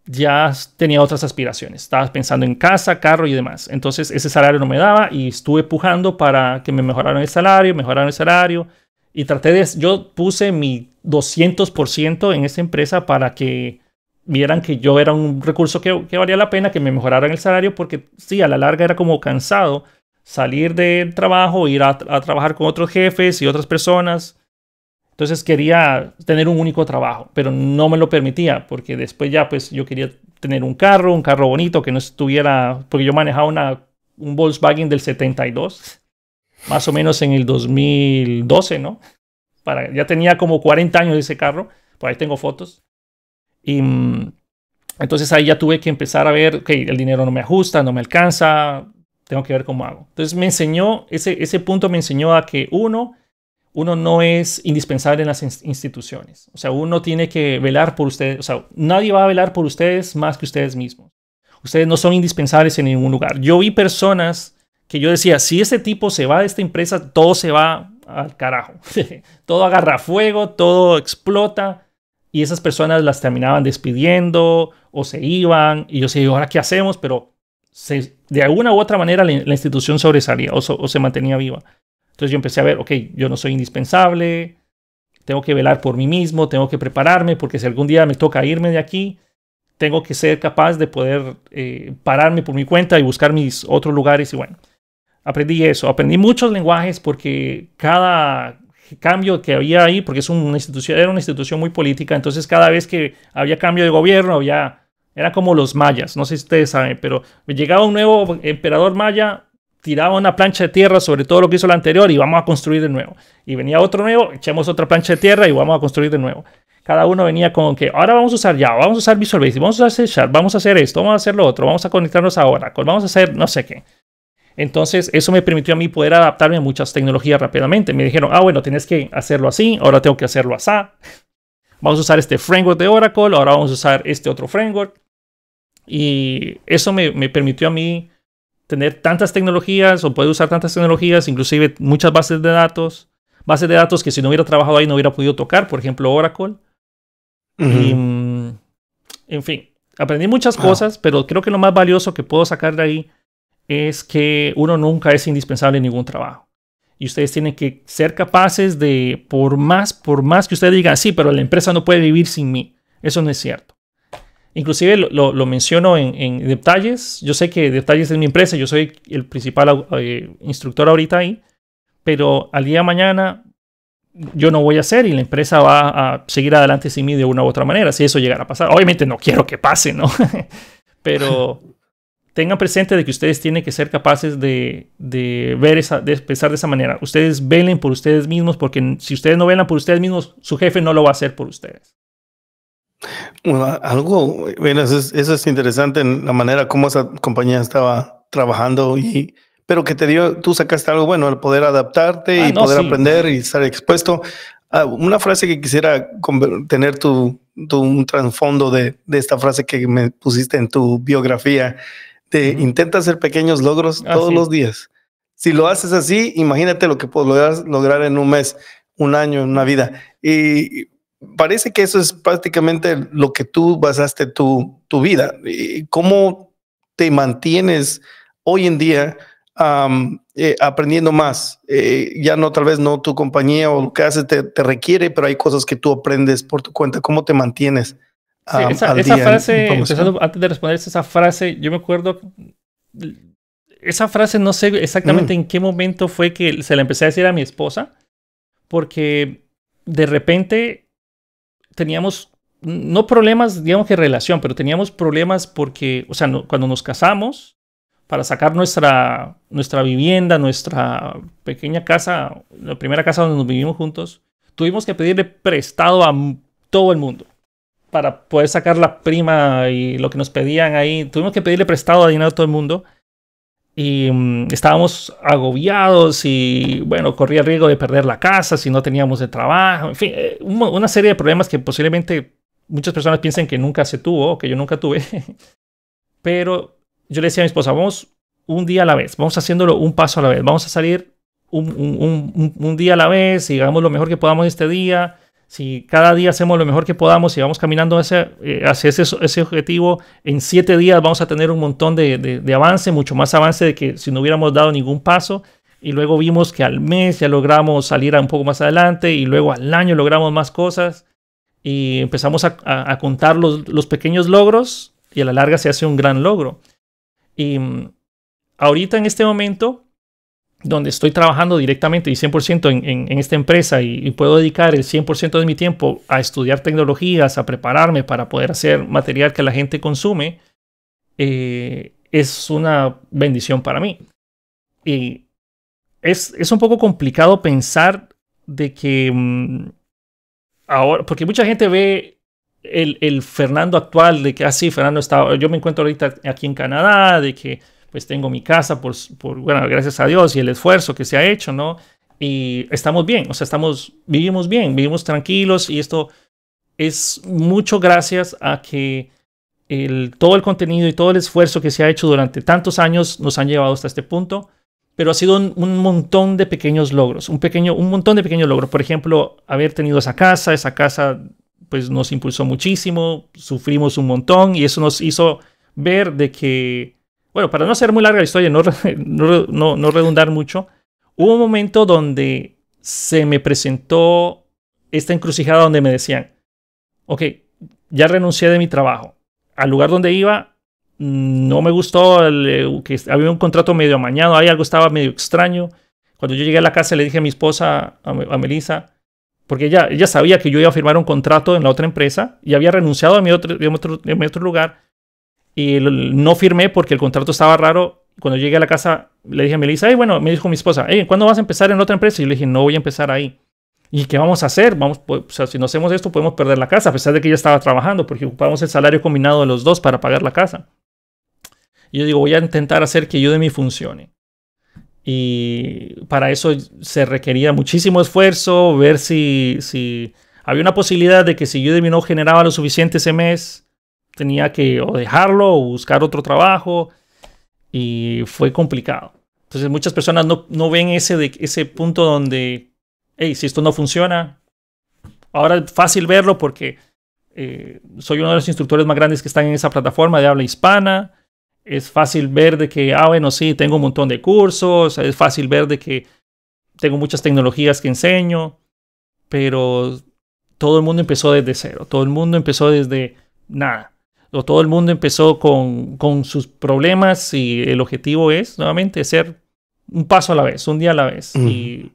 ya tenía otras aspiraciones. Estaba pensando en casa, carro y demás. Entonces ese salario no me daba y estuve pujando para que me mejoraran el salario, mejoraran el salario. Y traté de... Yo puse mi 200% en esa empresa para que vieran que yo era un recurso que, que, valía la pena, que me mejoraran el salario, porque sí, a la larga era como cansado salir del trabajo, ir a, a trabajar con otros jefes y otras personas. Entonces quería tener un único trabajo, pero no me lo permitía, porque después ya pues yo quería tener un carro, un carro bonito, que no estuviera, porque yo manejaba una, un Volkswagen del 72, más o menos en el 2012, ¿no? Para, ya tenía como 40 años ese carro, por ahí tengo fotos. Y mm, entonces ahí ya tuve que empezar a ver, ok, el dinero no me ajusta, no me alcanza, tengo que ver cómo hago. Entonces me enseñó, ese, ese punto me enseñó a que uno, uno no es indispensable en las instituciones. O sea, uno tiene que velar por ustedes, o sea, nadie va a velar por ustedes más que ustedes mismos. Ustedes no son indispensables en ningún lugar. Yo vi personas que yo decía, si este tipo se va de esta empresa, todo se va al carajo. *laughs* todo agarra fuego, todo explota, y esas personas las terminaban despidiendo o se iban y yo sé ¿ahora qué hacemos? Pero de alguna u otra manera la, institución sobresalía o, se mantenía viva. Entonces yo empecé a ver, ok, yo no soy indispensable, tengo que velar por mí mismo, tengo que prepararme porque si algún día me toca irme de aquí, tengo que ser capaz de poder eh, pararme por mi cuenta y buscar mis otros lugares y bueno. Aprendí eso, aprendí muchos lenguajes porque cada, cambio que había ahí, porque es una institución, era una institución muy política, entonces cada vez que había cambio de gobierno, había, era como los mayas, no sé si ustedes saben, pero llegaba un nuevo emperador maya, tiraba una plancha de tierra sobre todo lo que hizo el anterior y vamos a construir de nuevo. Y venía otro nuevo, echamos otra plancha de tierra y vamos a construir de nuevo. Cada uno venía con que ahora vamos a usar ya, vamos a usar Visual Basic, vamos a usar vamos a hacer esto, vamos a hacer lo otro, vamos a conectarnos ahora, vamos a hacer no sé qué. Entonces, eso me permitió a mí poder adaptarme a muchas tecnologías rápidamente. Me dijeron, ah, bueno, tienes que hacerlo así, ahora tengo que hacerlo así. *laughs* Vamos a usar este framework de Oracle, ahora vamos a usar este otro framework. Y eso me, permitió a mí tener tantas tecnologías o poder usar tantas tecnologías, inclusive muchas bases de datos. Bases de datos que si no hubiera trabajado ahí no hubiera podido tocar, por ejemplo, Oracle. Mm, en fin, aprendí muchas cosas, pero creo que lo más valioso que puedo sacar de ahí es que uno nunca es indispensable en ningún trabajo. Y ustedes tienen que ser capaces de, por más, por más que usted diga, sí, pero la empresa no puede vivir sin mí. Eso no es cierto. Inclusive lo, lo, menciono en, detalles. Yo sé que detalles es mi empresa, yo soy el principal eh, instructor ahorita ahí, pero al día de mañana yo no voy a hacer y la empresa va a seguir adelante sin mí de una u otra manera, si eso llegara a pasar. Obviamente no quiero que pase, ¿no? *laughs* pero tengan presente de que ustedes tienen que ser capaces de, ver esa, de pensar de esa manera. Ustedes velen por ustedes mismos, porque si ustedes no velan por ustedes mismos, su jefe no lo va a hacer por ustedes. Bueno, algo, bueno, eso, es, interesante en la manera como esa compañía estaba trabajando y pero que te dio, tú sacaste algo bueno, al poder adaptarte ah, y poder aprender y estar expuesto. Ah, una frase que quisiera tener tu, un trasfondo de, de esta frase que me pusiste en tu biografía te intenta hacer pequeños logros ah, todos los días. Si lo haces así, imagínate lo que podrás lograr en un mes, un año, en una vida. Y parece que eso es prácticamente lo que tú basaste tu, tu vida. ¿Cómo te mantienes hoy en día eh, aprendiendo más? Eh, ya no, tal vez no tu compañía o lo que haces te requiere, pero hay cosas que tú aprendes por tu cuenta. ¿Cómo te mantienes? esa, frase, antes de responder esa frase, yo me acuerdo, esa frase no sé exactamente mm. en qué momento fue que se la empecé a decir a mi esposa, porque de repente teníamos, no problemas, digamos que relación, pero teníamos problemas porque, o sea, cuando nos casamos, para sacar nuestra, nuestra vivienda, nuestra pequeña casa, la primera casa donde nos vivimos juntos, tuvimos que pedirle prestado a todo el mundo para poder sacar la prima y lo que nos pedían ahí. Tuvimos que pedirle prestado a dinero a todo el mundo. Y mm, estábamos agobiados y bueno, corría el riesgo de perder la casa si no teníamos el trabajo. En fin, eh, una serie de problemas que posiblemente muchas personas piensen que nunca se tuvo que yo nunca tuve. *laughs* Pero yo le decía a mi esposa, vamos un día a la vez, vamos haciéndolo un paso a la vez, vamos a salir un, un día a la vez y hagamos lo mejor que podamos este día si cada día hacemos lo mejor que podamos y vamos caminando hacia, eh, ese, objetivo, en siete días vamos a tener un montón de, avance, mucho más avance de que si no hubiéramos dado ningún paso. Y luego vimos que al mes ya logramos salir un poco más adelante y luego al año logramos más cosas y empezamos a, contar los, los, pequeños logros y a la larga se hace un gran logro. Y mm, ahorita en este momento donde estoy trabajando directamente y 100% en, esta empresa y, puedo dedicar el 100% de mi tiempo a estudiar tecnologías, a prepararme para poder hacer material que la gente consume, eh, es una bendición para mí. Y es, es un poco complicado pensar de que mm, ahora, porque mucha gente ve el, el Fernando actual, de que así ah, Fernando estaba yo me encuentro ahorita aquí en Canadá, de que pues tengo mi casa por, bueno, gracias a Dios y el esfuerzo que se ha hecho, ¿no? Y estamos bien, o sea, estamos, vivimos bien, vivimos tranquilos y esto es mucho gracias a que el, todo el contenido y todo el esfuerzo que se ha hecho durante tantos años nos han llevado hasta este punto, pero ha sido un, montón de pequeños logros, un, pequeño, un montón de pequeños logros. Por ejemplo, haber tenido esa casa, esa casa pues nos impulsó muchísimo, sufrimos un montón y eso nos hizo ver de que bueno, para no ser muy larga la historia, no, *laughs* no, no, redundar mucho, hubo un momento donde se me presentó esta encrucijada donde me decían, ok, ya renuncié de mi trabajo. Al lugar donde iba, no me gustó, eh, que había un contrato medio amañado, ahí algo estaba medio extraño. Cuando yo llegué a la casa le dije a mi esposa, a, Melisa, Melissa, porque ella, ella sabía que yo iba a firmar un contrato en la otra empresa y había renunciado a mi otro, mi otro lugar y no firmé porque el contrato estaba raro. Cuando llegué a la casa le dije a Melissa, bueno, me dijo mi esposa, ¿cuándo vas a empezar en otra empresa? Y yo le dije, no voy a empezar ahí. ¿Y qué vamos a hacer? Vamos, si no hacemos esto podemos perder la casa, a pesar de que ella estaba trabajando, porque ocupamos el salario combinado de los dos para pagar la casa. Y yo digo, voy a intentar hacer que yo de mí funcione. Y para eso se requería muchísimo esfuerzo, ver si, si había una posibilidad de que si yo de mí no generaba lo suficiente ese mes, tenía que o dejarlo o buscar otro trabajo y fue complicado. Entonces muchas personas no, ven ese, de, ese punto donde, hey, si esto no funciona, ahora es fácil verlo porque eh, soy uno de los instructores más grandes que están en esa plataforma de habla hispana. Es fácil ver de que, ah, bueno, sí, tengo un montón de cursos, es fácil ver de que tengo muchas tecnologías que enseño, pero todo el mundo empezó desde cero, todo el mundo empezó desde nada todo el mundo empezó con, con sus problemas y el objetivo es nuevamente ser un paso a la vez, un día a la vez. Y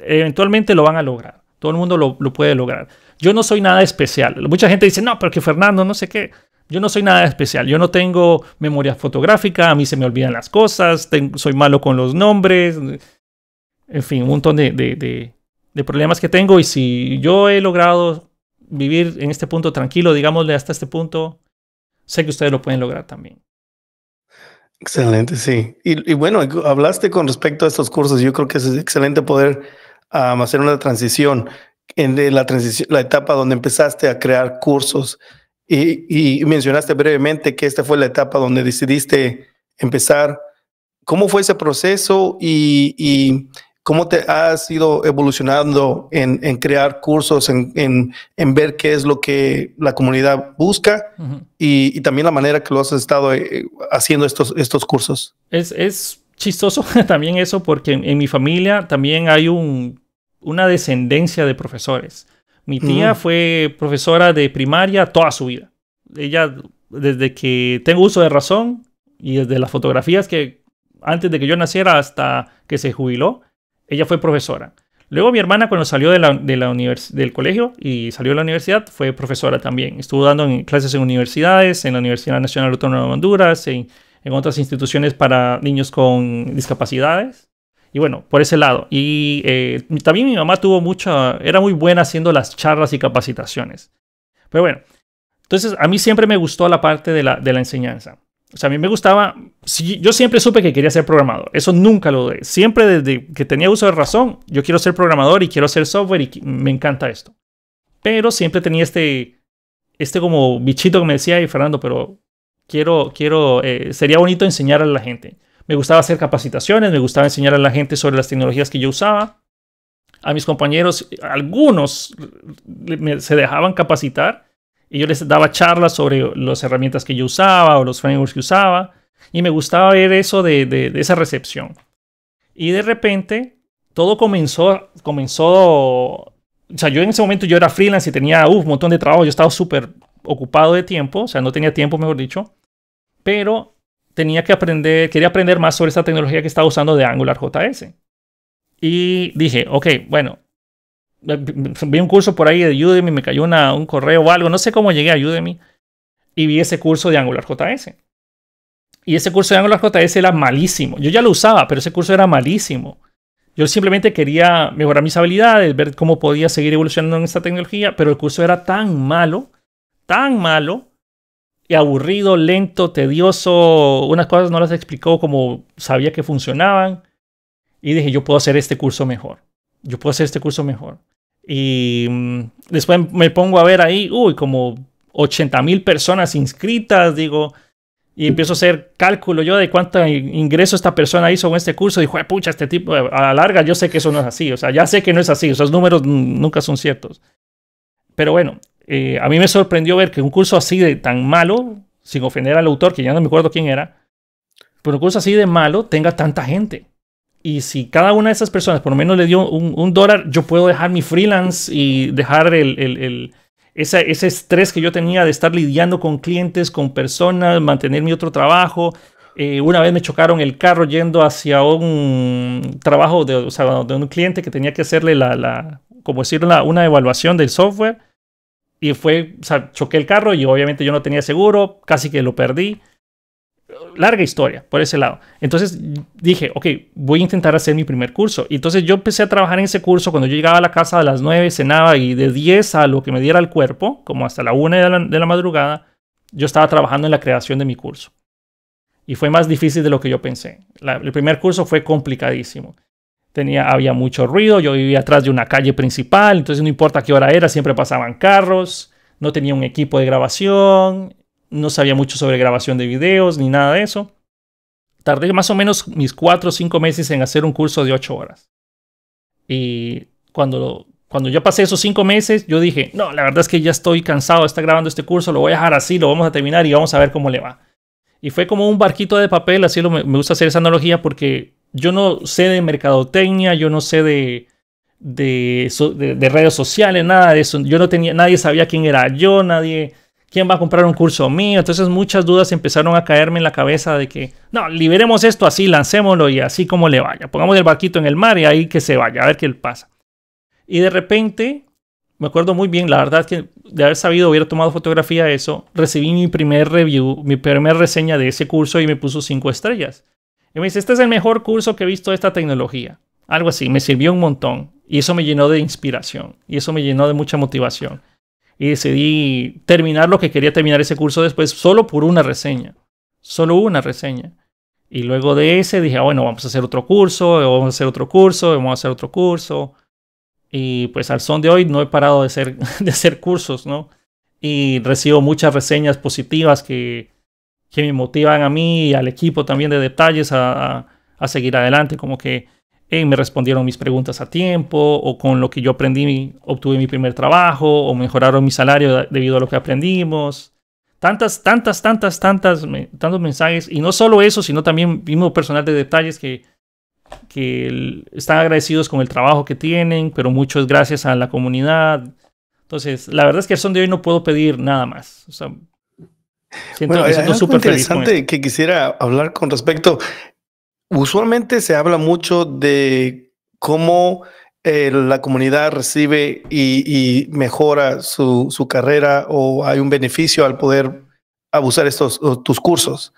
eventualmente lo van a lograr. Todo el mundo lo, puede lograr. Yo no soy nada especial. Mucha gente dice, no, pero que Fernando, no sé qué. Yo no soy nada especial. Yo no tengo memoria fotográfica, a mí se me olvidan las cosas, soy malo con los nombres. En fin, un montón de, de, de, problemas que tengo. Y si yo he logrado vivir en este punto tranquilo, digámosle hasta este punto, sé que ustedes lo pueden lograr también. Excelente, sí. Y, bueno, hablaste con respecto a estos cursos. Yo creo que es excelente poder hacer una transición en la, transición, la etapa donde empezaste a crear cursos y, mencionaste brevemente que esta fue la etapa donde decidiste empezar. ¿Cómo fue ese proceso y ¿Cómo te has ido evolucionando en, crear cursos, en, ver qué es lo que la comunidad busca y, también la manera que lo has estado eh, haciendo estos, estos cursos? Es, es chistoso *laughs* también eso porque en, mi familia también hay una descendencia de profesores. Mi tía fue profesora de primaria toda su vida. Ella, desde que tengo uso de razón y desde las fotografías que antes de que yo naciera hasta que se jubiló, ella fue profesora. Luego mi hermana cuando salió de la, de del colegio y salió de la universidad fue profesora también. Estuvo dando clases en universidades, en la Universidad Nacional Autónoma de Honduras, en, en otras instituciones para niños con discapacidades. Y bueno, por ese lado. Y eh, también mi mamá tuvo mucha, era muy buena haciendo las charlas y capacitaciones. Pero bueno, entonces a mí siempre me gustó la parte de la, de la enseñanza. O sea, a mí me gustaba, yo siempre supe que quería ser programador, eso nunca lo dudé. Siempre desde que tenía uso de razón, yo quiero ser programador y quiero hacer software y me encanta esto. Pero siempre tenía este, este como bichito que me decía, y Fernando, pero quiero, quiero, eh, sería bonito enseñar a la gente. Me gustaba hacer capacitaciones, me gustaba enseñar a la gente sobre las tecnologías que yo usaba. A mis compañeros, algunos se dejaban capacitar y yo les daba charlas sobre las herramientas que yo usaba o los frameworks que usaba. Y me gustaba ver eso de, de, esa recepción. Y de repente, todo comenzó, comenzó, o sea, yo en ese momento yo era freelance y tenía un montón de trabajo, yo estaba súper ocupado de tiempo, o sea, no tenía tiempo, mejor dicho, pero tenía que aprender, quería aprender más sobre esta tecnología que estaba usando de AngularJS. Y dije, ok, bueno, eh, vi un curso por ahí de Udemy, me cayó un correo o algo, no sé cómo llegué a Udemy y vi ese curso de Angular JS. Y ese curso de AngularJS JS era malísimo. Yo ya lo usaba, pero ese curso era malísimo. Yo simplemente quería mejorar mis habilidades, ver cómo podía seguir evolucionando en esta tecnología, pero el curso era tan malo, tan malo, y aburrido, lento, tedioso. Unas cosas no las explicó como sabía que funcionaban. Y dije, yo puedo hacer este curso mejor. Yo puedo hacer este curso mejor. Y mm, después me pongo a ver ahí, uy, como 80 mil personas inscritas, digo, y empiezo a hacer cálculo yo de cuánto ingreso esta persona hizo en este curso. Dijo, eh, pucha, este tipo, eh, a la larga yo sé que eso no es así, o sea, ya sé que no es así, esos números nunca son ciertos. Pero bueno, eh, a mí me sorprendió ver que un curso así de tan malo, sin ofender al autor, que ya no me acuerdo quién era, pero un curso así de malo tenga tanta gente. Y si cada una de esas personas por lo menos le dio un, dólar, yo puedo dejar mi freelance y dejar el, el, ese, ese, estrés que yo tenía de estar lidiando con clientes, con personas, mantener mi otro trabajo. Eh, una vez me chocaron el carro yendo hacia un trabajo de, o sea, de un cliente que tenía que hacerle la, la como decir una, una evaluación del software. Y fue, o sea, choqué el carro y obviamente yo no tenía seguro, casi que lo perdí larga historia por ese lado. Entonces dije, ok, voy a intentar hacer mi primer curso. Y entonces yo empecé a trabajar en ese curso cuando yo llegaba a la casa a las 9, cenaba y de 10 a lo que me diera el cuerpo, como hasta la 1 de la, madrugada, yo estaba trabajando en la creación de mi curso. Y fue más difícil de lo que yo pensé. el primer curso fue complicadísimo. Tenía, había mucho ruido, yo vivía atrás de una calle principal, entonces no importa qué hora era, siempre pasaban carros, no tenía un equipo de grabación, no sabía mucho sobre grabación de videos ni nada de eso. Tardé más o menos mis cuatro o cinco meses en hacer un curso de ocho horas. Y cuando, cuando pasé esos cinco meses, yo dije, no, la verdad es que ya estoy cansado de estar grabando este curso, lo voy a dejar así, lo vamos a terminar y vamos a ver cómo le va. Y fue como un barquito de papel, así lo, me gusta hacer esa analogía porque yo no sé de mercadotecnia, yo no sé de, de redes sociales, nada de eso. Yo no tenía, nadie sabía quién era yo, nadie ¿Quién va a comprar un curso mío? Entonces muchas dudas empezaron a caerme en la cabeza de que, no, liberemos esto así, lancémoslo y así como le vaya. Pongamos el barquito en el mar y ahí que se vaya, a ver qué pasa. Y de repente, me acuerdo muy bien, la verdad que de haber sabido, hubiera tomado fotografía de eso, recibí mi primer review, mi primera reseña de ese curso y me puso cinco estrellas. Y me dice, este es el mejor curso que he visto de esta tecnología. Algo así, me sirvió un montón. Y eso me llenó de inspiración. Y eso me llenó de mucha motivación y decidí terminar lo que quería terminar ese curso después solo por una reseña, solo una reseña. Y luego de ese dije, ah, bueno, vamos a hacer otro curso, vamos a hacer otro curso, vamos a hacer otro curso. Y pues al son de hoy no he parado de hacer, *laughs* de hacer cursos, ¿no? Y recibo muchas reseñas positivas que, que me motivan a mí y al equipo también de detalles a, a seguir adelante, como que eh, me respondieron mis preguntas a tiempo o con lo que yo aprendí obtuve mi primer trabajo o mejoraron mi salario debido a lo que aprendimos. Tantas, tantas, tantas, tantas, tantos mensajes. Y no solo eso, sino también mismo personal de detalles que, están agradecidos con el trabajo que tienen, pero muchas gracias a la comunidad. Entonces, la verdad es que al son de hoy no puedo pedir nada más. O sea, súper interesante que quisiera hablar con respecto Usualmente se habla mucho de cómo eh, la comunidad recibe y, mejora su, carrera o hay un beneficio al poder abusar estos tus cursos.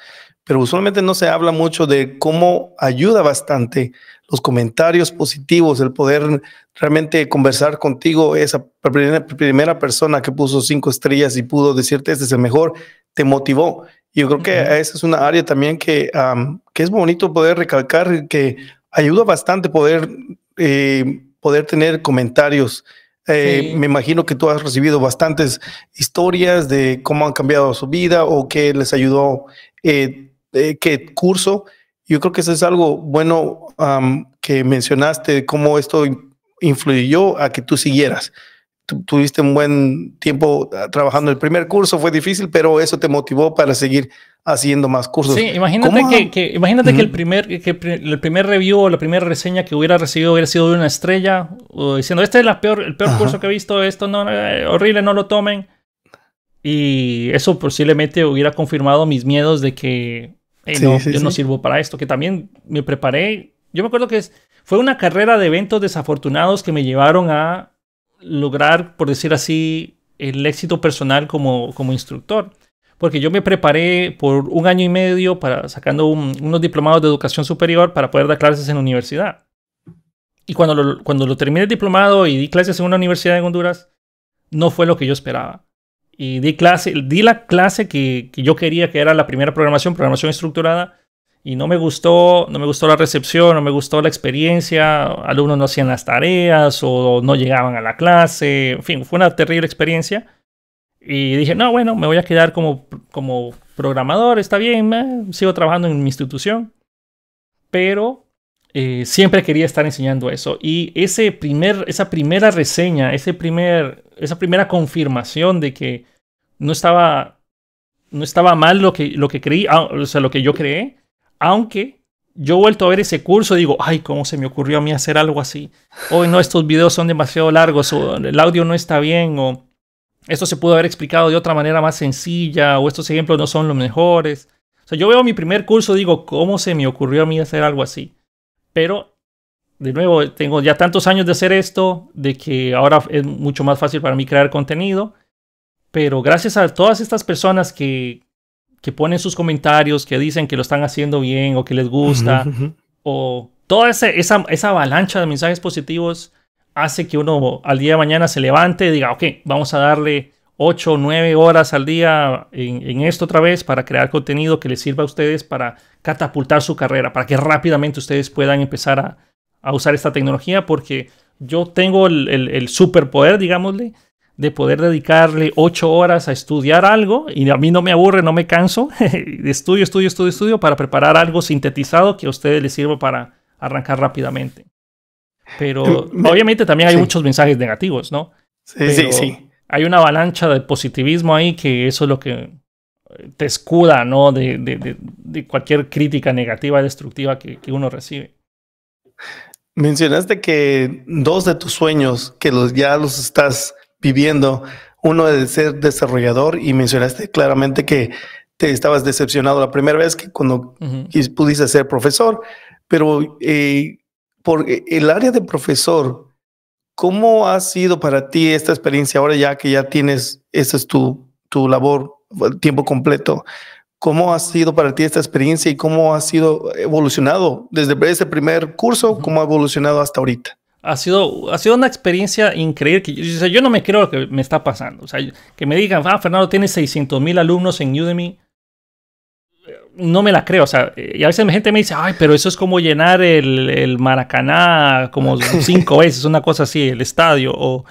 Pero usualmente no se habla mucho de cómo ayuda bastante los comentarios positivos, el poder realmente conversar contigo, esa primera, primera persona que puso cinco estrellas y pudo decirte este es el mejor, te motivó. Yo creo que esa es una área también que, que es bonito poder recalcar, que ayuda bastante poder, eh, poder tener comentarios. Eh, me imagino que tú has recibido bastantes historias de cómo han cambiado su vida o qué les ayudó, eh, qué curso. Yo creo que eso es algo bueno que mencionaste, cómo esto influyó a que tú siguieras tuviste un buen tiempo ah, trabajando el primer curso, fue difícil, pero eso te motivó para seguir haciendo más cursos. Sí, imagínate que, imagínate que, el primer, que el primer review o la primera reseña que hubiera recibido hubiera sido de una estrella, o diciendo, este es la peor, el peor curso que he visto, esto no, eh, horrible, no lo tomen. Y eso posiblemente hubiera confirmado mis miedos de que no, yo no sirvo para esto, que también me preparé. Yo me acuerdo que fue una carrera de eventos desafortunados que me llevaron a lograr, por decir así, el éxito personal como, como instructor. Porque yo me preparé por un año y medio para sacando unos diplomados de educación superior para poder dar clases en universidad. Y cuando lo, cuando lo terminé el diplomado y di clases en una universidad en Honduras, no fue lo que yo esperaba. Y di, clase, di la clase que, que yo quería, que era la primera programación, programación estructurada, y no me gustó, no me gustó la recepción, no me gustó la experiencia, alumnos no hacían las tareas o no llegaban a la clase, en fin, fue una terrible experiencia. Y dije, no, bueno, me voy a quedar como, como programador, está bien, eh, sigo trabajando en mi institución. Pero eh, siempre quería estar enseñando eso. Y ese primer, esa primera reseña, ese primer, esa primera confirmación de que no estaba, no estaba mal lo que, lo que creí, ah, o sea, lo que yo creé, aunque yo he vuelto a ver ese curso digo, ay, ¿cómo se me ocurrió a mí hacer algo así? Hoy no, estos videos son demasiado largos, o el audio no está bien, o esto se pudo haber explicado de otra manera más sencilla, o estos ejemplos no son los mejores. O sea, yo veo mi primer curso digo, ¿cómo se me ocurrió a mí hacer algo así? Pero, de nuevo, tengo ya tantos años de hacer esto, de que ahora es mucho más fácil para mí crear contenido. Pero gracias a todas estas personas que, que ponen sus comentarios, que dicen que lo están haciendo bien o que les gusta, o toda esa, esa, esa, avalancha de mensajes positivos hace que uno al día de mañana se levante y diga, ok, vamos a darle 8 o 9 horas al día en, esto otra vez para crear contenido que les sirva a ustedes para catapultar su carrera, para que rápidamente ustedes puedan empezar a, usar esta tecnología, porque yo tengo el, el, el superpoder, digámosle, de poder dedicarle ocho horas a estudiar algo y a mí no me aburre, no me canso, *laughs* estudio, estudio, estudio, estudio para preparar algo sintetizado que a ustedes les sirva para arrancar rápidamente. Pero eh, obviamente también hay muchos mensajes negativos, ¿no? Sí, sí, sí. Hay una avalancha de positivismo ahí que eso es lo que eh, te escuda, ¿no? De, cualquier crítica negativa, destructiva que, uno recibe. Mencionaste que dos de tus sueños, que los, ya los estás viviendo, uno de ser desarrollador y mencionaste claramente que te estabas decepcionado la primera vez que cuando pudiste ser profesor, pero eh, por eh, el área de profesor, ¿cómo ha sido para ti esta experiencia ahora ya que ya tienes, esa es tu, tu labor, tiempo completo? ¿Cómo ha sido para ti esta experiencia y cómo ha sido evolucionado desde ese primer curso, cómo ha evolucionado hasta ahorita? ha sido, ha sido una experiencia increíble. Que, yo, no me creo lo que me está pasando. O sea, que me digan, ah, Fernando tiene 600 mil alumnos en Udemy. Eh, no me la creo. O sea, eh, y a veces la gente me dice, ay, pero eso es como llenar el, el Maracaná como *laughs* cinco veces, una cosa así, el estadio. O...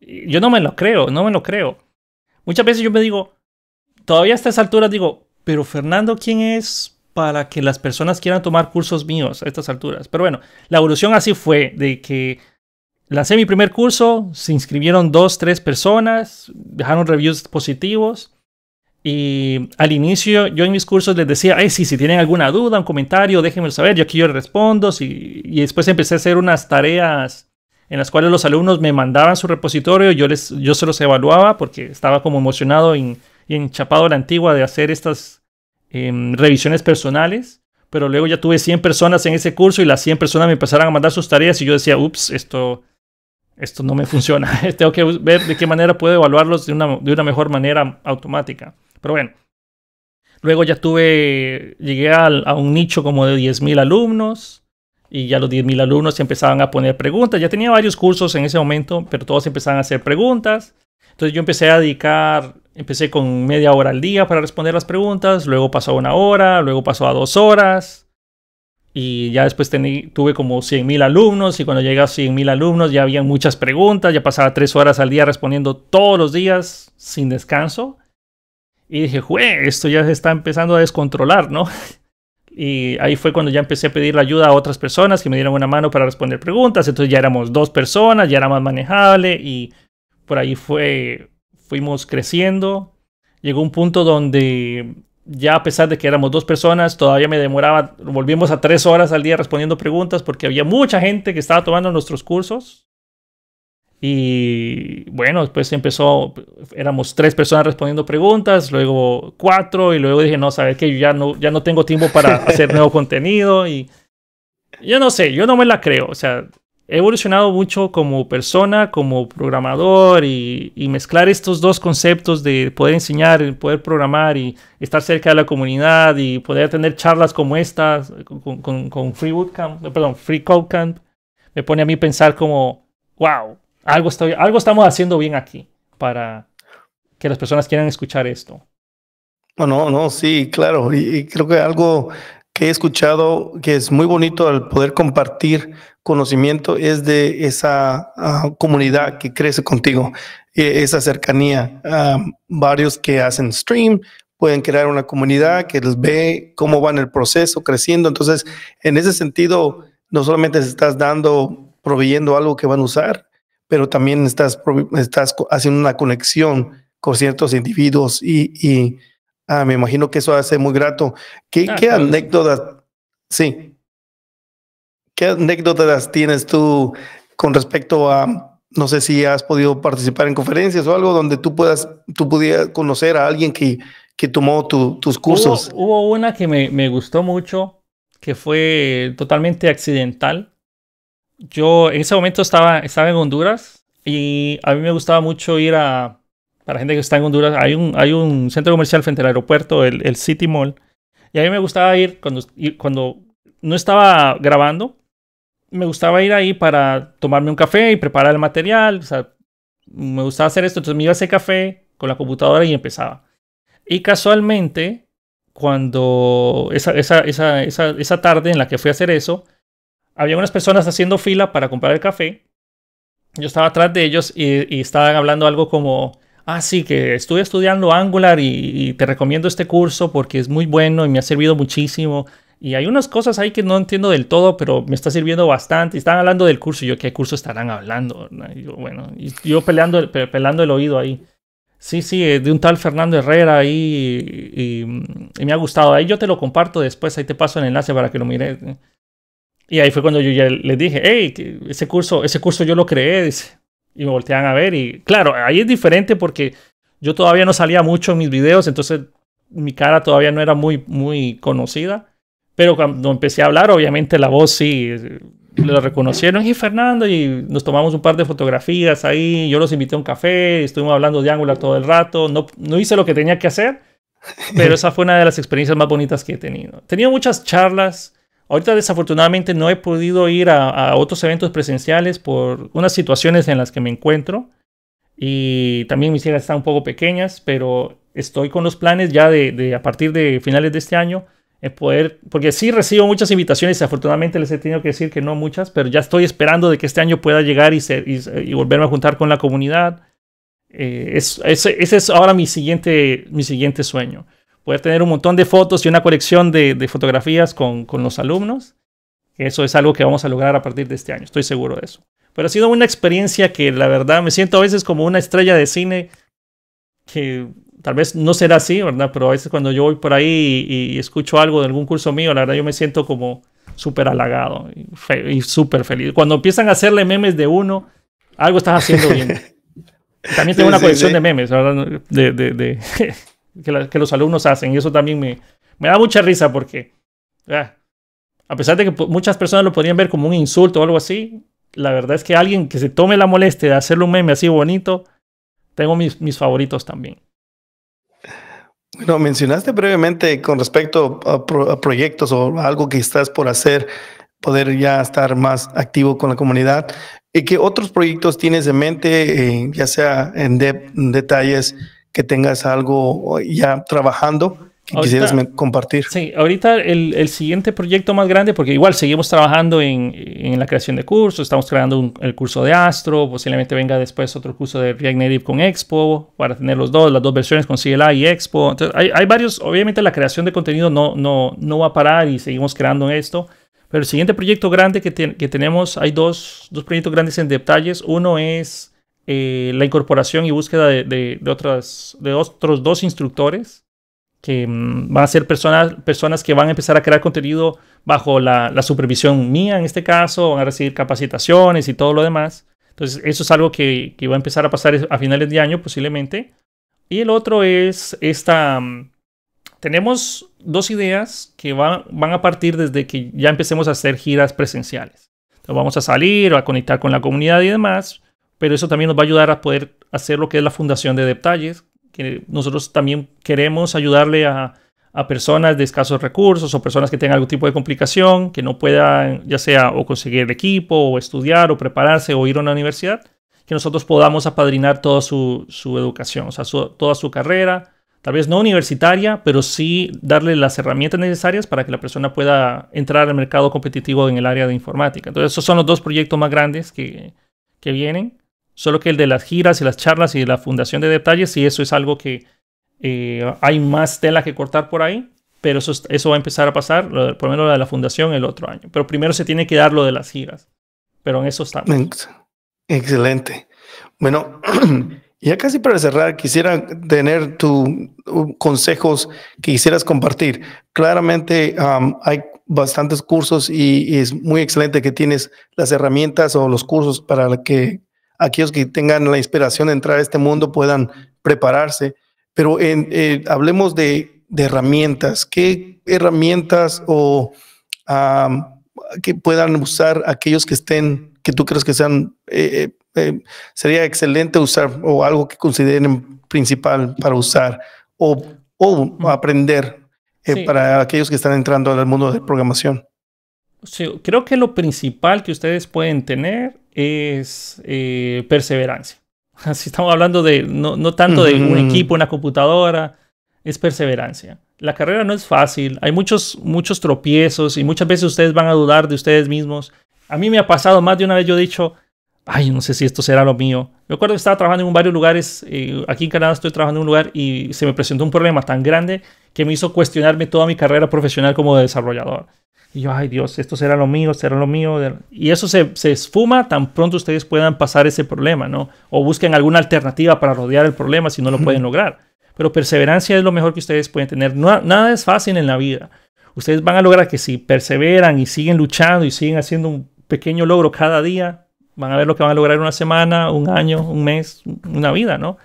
Yo no me lo creo, no me lo creo. Muchas veces yo me digo, todavía a esa altura digo, pero Fernando, ¿quién es para que las personas quieran tomar cursos míos a estas alturas. Pero bueno, la evolución así fue, de que lancé mi primer curso, se inscribieron dos, tres personas, dejaron reviews positivos. Y al inicio yo en mis cursos les decía, sí, si tienen alguna duda, un comentario, déjenmelo saber, yo aquí les respondo. Y después empecé a hacer unas tareas en las cuales los alumnos me mandaban su repositorio, yo, les, yo se los evaluaba porque estaba como emocionado y, y enchapado a la antigua de hacer estas Em, revisiones personales, pero luego ya tuve 100 personas en ese curso y las 100 personas me empezaron a mandar sus tareas y yo decía, ups, esto, esto no me *laughs* funciona. *laughs* Tengo que ver de qué manera puedo evaluarlos de una, de una mejor manera automática. Pero bueno, luego ya tuve, llegué a, un nicho como de 10.000 alumnos y ya los 10.000 alumnos empezaban a poner preguntas. Ya tenía varios cursos en ese momento, pero todos empezaban a hacer preguntas. Entonces yo empecé a dedicar Empecé con media hora al día para responder las preguntas, luego pasó a una hora, luego pasó a dos horas. Y ya después tuve como 100.000 alumnos y cuando llegué a 100.000 alumnos ya había muchas preguntas, ya pasaba tres horas al día respondiendo todos los días sin descanso. Y dije, jue, esto ya se está empezando a descontrolar, ¿no? *laughs* Y ahí fue cuando ya empecé a pedir la ayuda a otras personas que me dieron una mano para responder preguntas. Entonces ya éramos dos personas, ya era más manejable y por ahí fue fuimos creciendo. Llegó un punto donde ya a pesar de que éramos dos personas, todavía me demoraba, volvimos a tres horas al día respondiendo preguntas porque había mucha gente que estaba tomando nuestros cursos. Y bueno, después empezó, éramos tres personas respondiendo preguntas, luego cuatro, y luego dije, no, sabes que yo ya no, ya no tengo tiempo para *laughs* hacer nuevo contenido. Y yo no sé, yo no me la creo. O sea, he evolucionado mucho como persona, como programador y, mezclar estos dos conceptos de poder enseñar, poder programar y estar cerca de la comunidad y poder tener charlas como estas con, Free perdón, Free Camp, me pone a mí pensar como, wow, algo, estoy, algo estamos haciendo bien aquí para que las personas quieran escuchar esto. No, no, sí, claro. y creo que algo he escuchado que es muy bonito al poder compartir conocimiento es de esa ah, comunidad que crece contigo, eh, esa cercanía. a ah, varios que hacen stream pueden crear una comunidad que les ve cómo van el proceso creciendo. Entonces, en ese sentido, no solamente estás dando, proveyendo algo que van a usar, pero también estás, estás haciendo una conexión con ciertos individuos y Ah, me imagino que eso hace muy grato. ¿Qué, ah, anécdotas? Sí. ¿Qué anécdotas tienes tú con respecto a, no sé si has podido participar en conferencias o algo donde tú puedas, tú pudieras conocer a alguien que, que tomó tus cursos? Hubo, una que me, me, gustó mucho, que fue totalmente accidental. Yo en ese momento estaba, estaba en Honduras y a mí me gustaba mucho ir a, para gente que está en Honduras, hay un, hay un centro comercial frente al aeropuerto, el, el City Mall. Y a mí me gustaba ir cuando, cuando no estaba grabando, me gustaba ir ahí para tomarme un café y preparar el material. O sea, me gustaba hacer esto. Entonces me iba a hacer café con la computadora y empezaba. Y casualmente, cuando esa, esa, esa, esa, tarde en la que fui a hacer eso, había unas personas haciendo fila para comprar el café. Yo estaba atrás de ellos y estaban hablando algo como, Así ah, que estuve estudiando Angular y, te recomiendo este curso porque es muy bueno y me ha servido muchísimo. Y hay unas cosas ahí que no entiendo del todo, pero me está sirviendo bastante. Están hablando del curso y yo, ¿qué curso estarán hablando? yo, bueno, yo peleando el, pelando el oído ahí. Sí, sí, eh, de un tal Fernando Herrera ahí y, me ha gustado. Ahí yo te lo comparto después, ahí te paso el enlace para que lo mires. Y ahí fue cuando yo ya les dije, hey, ese curso, ese curso yo lo creé. Dice y me volteaban a ver. Y claro, ahí es diferente porque yo todavía no salía mucho en mis videos, entonces mi cara todavía no era muy, muy conocida. Pero cuando empecé a hablar, obviamente la voz sí eh, lo reconocieron. Y Fernando, y nos tomamos un par de fotografías ahí. Yo los invité a un café, estuvimos hablando de Angular todo el rato. No, no hice lo que tenía que hacer, pero esa fue una de las experiencias más bonitas que he tenido. tenía tenido muchas charlas Ahorita desafortunadamente no he podido ir a, otros eventos presenciales por unas situaciones en las que me encuentro y también mis hijas están un poco pequeñas, pero estoy con los planes ya de, a partir de finales de este año poder, porque sí recibo muchas invitaciones, y afortunadamente les he tenido que decir que no muchas, pero ya estoy esperando de que este año pueda llegar y, volverme a juntar con la comunidad. Eh, ese es ahora mi siguiente, mi siguiente sueño poder tener un montón de fotos y una colección de, fotografías con, con, los alumnos. Eso es algo que vamos a lograr a partir de este año, estoy seguro de eso. Pero ha sido una experiencia que la verdad me siento a veces como una estrella de cine que tal vez no será así, ¿verdad? Pero a veces cuando yo voy por ahí y, escucho algo de algún curso mío, la verdad yo me siento como súper halagado y, súper feliz. Cuando empiezan a hacerle memes de uno, algo estás haciendo bien. *laughs* También tengo una colección de memes, ¿verdad? de, de que, los alumnos hacen. Y eso también me, me da mucha risa porque, ah, a pesar de que muchas personas lo podrían ver como un insulto o algo así, la verdad es que alguien que se tome la molestia de hacerle un meme así bonito, tengo mis, mis favoritos también. Bueno, mencionaste brevemente con respecto a, proyectos o algo que estás por hacer, poder ya estar más activo con la comunidad. ¿Y qué otros proyectos tienes en mente, eh, ya sea en, en detalles que tengas algo ya trabajando que quisieras compartir. Sí, ahorita el, el, siguiente proyecto más grande, porque igual seguimos trabajando en, en la creación de cursos, estamos creando el curso de Astro, posiblemente venga después otro curso de React Native con Expo, para tener los dos, las dos versiones con CLI y Expo. Entonces, hay, hay varios, obviamente la creación de contenido no, no, no va a parar y seguimos creando en esto. Pero el siguiente proyecto grande que, que tenemos, hay dos, dos proyectos grandes en detalles. Uno es eh, la incorporación y búsqueda de, otras, de otros dos instructores que mm, van a ser personas, personas que van a empezar a crear contenido bajo la, supervisión mía en este caso, van a recibir capacitaciones y todo lo demás. Entonces eso es algo que, que va a empezar a pasar a finales de año posiblemente. Y el otro es esta... Mm, tenemos dos ideas que van, van a partir desde que ya empecemos a hacer giras presenciales. Entonces vamos a salir, a conectar con la comunidad y demás, pero eso también nos va a ayudar a poder hacer lo que es la fundación de detalles, que nosotros también queremos ayudarle a, personas de escasos recursos o personas que tengan algún tipo de complicación, que no puedan ya sea o conseguir equipo o estudiar o prepararse o ir a una universidad, que nosotros podamos apadrinar toda su, educación, o sea, toda su carrera, tal vez no universitaria, pero sí darle las herramientas necesarias para que la persona pueda entrar al mercado competitivo en el área de informática. Entonces, esos son los dos proyectos más grandes que, que vienen. Solo que el de las giras y las charlas y la fundación de detalles, sí, eso es algo que eh, hay más tela que cortar por ahí, pero eso, eso va a empezar a pasar, por lo menos lo de la fundación el otro año. Pero primero se tiene que dar lo de las giras, pero en eso estamos. Excelente. Bueno, *clears throat* ya casi para cerrar, quisiera tener tus consejos que quisieras compartir. Claramente hay bastantes cursos y, es muy excelente que tienes las herramientas o los cursos para que aquellos que tengan la inspiración de entrar a este mundo puedan prepararse. Pero eh, hablemos de, herramientas. ¿Qué herramientas o que puedan usar aquellos que estén, que tú crees que sean, eh, eh, sería excelente usar o algo que consideren principal para usar o, aprender para aquellos que están entrando al mundo de programación? creo que lo principal que ustedes pueden tener es eh, perseverancia. *laughs* Si estamos hablando de no, tanto de un equipo, una computadora, es perseverancia. La carrera no es fácil, hay muchos, muchos tropiezos y muchas veces ustedes van a dudar de ustedes mismos. A mí me ha pasado más de una vez, yo he dicho, ay, no sé si esto será lo mío. Me acuerdo que estaba trabajando en varios lugares, eh, aquí en Canadá estoy trabajando en un lugar y se me presentó un problema tan grande que me hizo cuestionarme toda mi carrera profesional como desarrollador. Y yo, ay Dios, esto será lo mío, será lo mío. Y eso se, se, esfuma tan pronto ustedes puedan pasar ese problema, ¿no? O busquen alguna alternativa para rodear el problema si no lo pueden lograr. Pero perseverancia es lo mejor que ustedes pueden tener. nada es fácil en la vida. Ustedes van a lograr que si perseveran y siguen luchando y siguen haciendo un pequeño logro cada día, van a ver lo que van a lograr en una semana, un año, un mes, una vida, ¿no?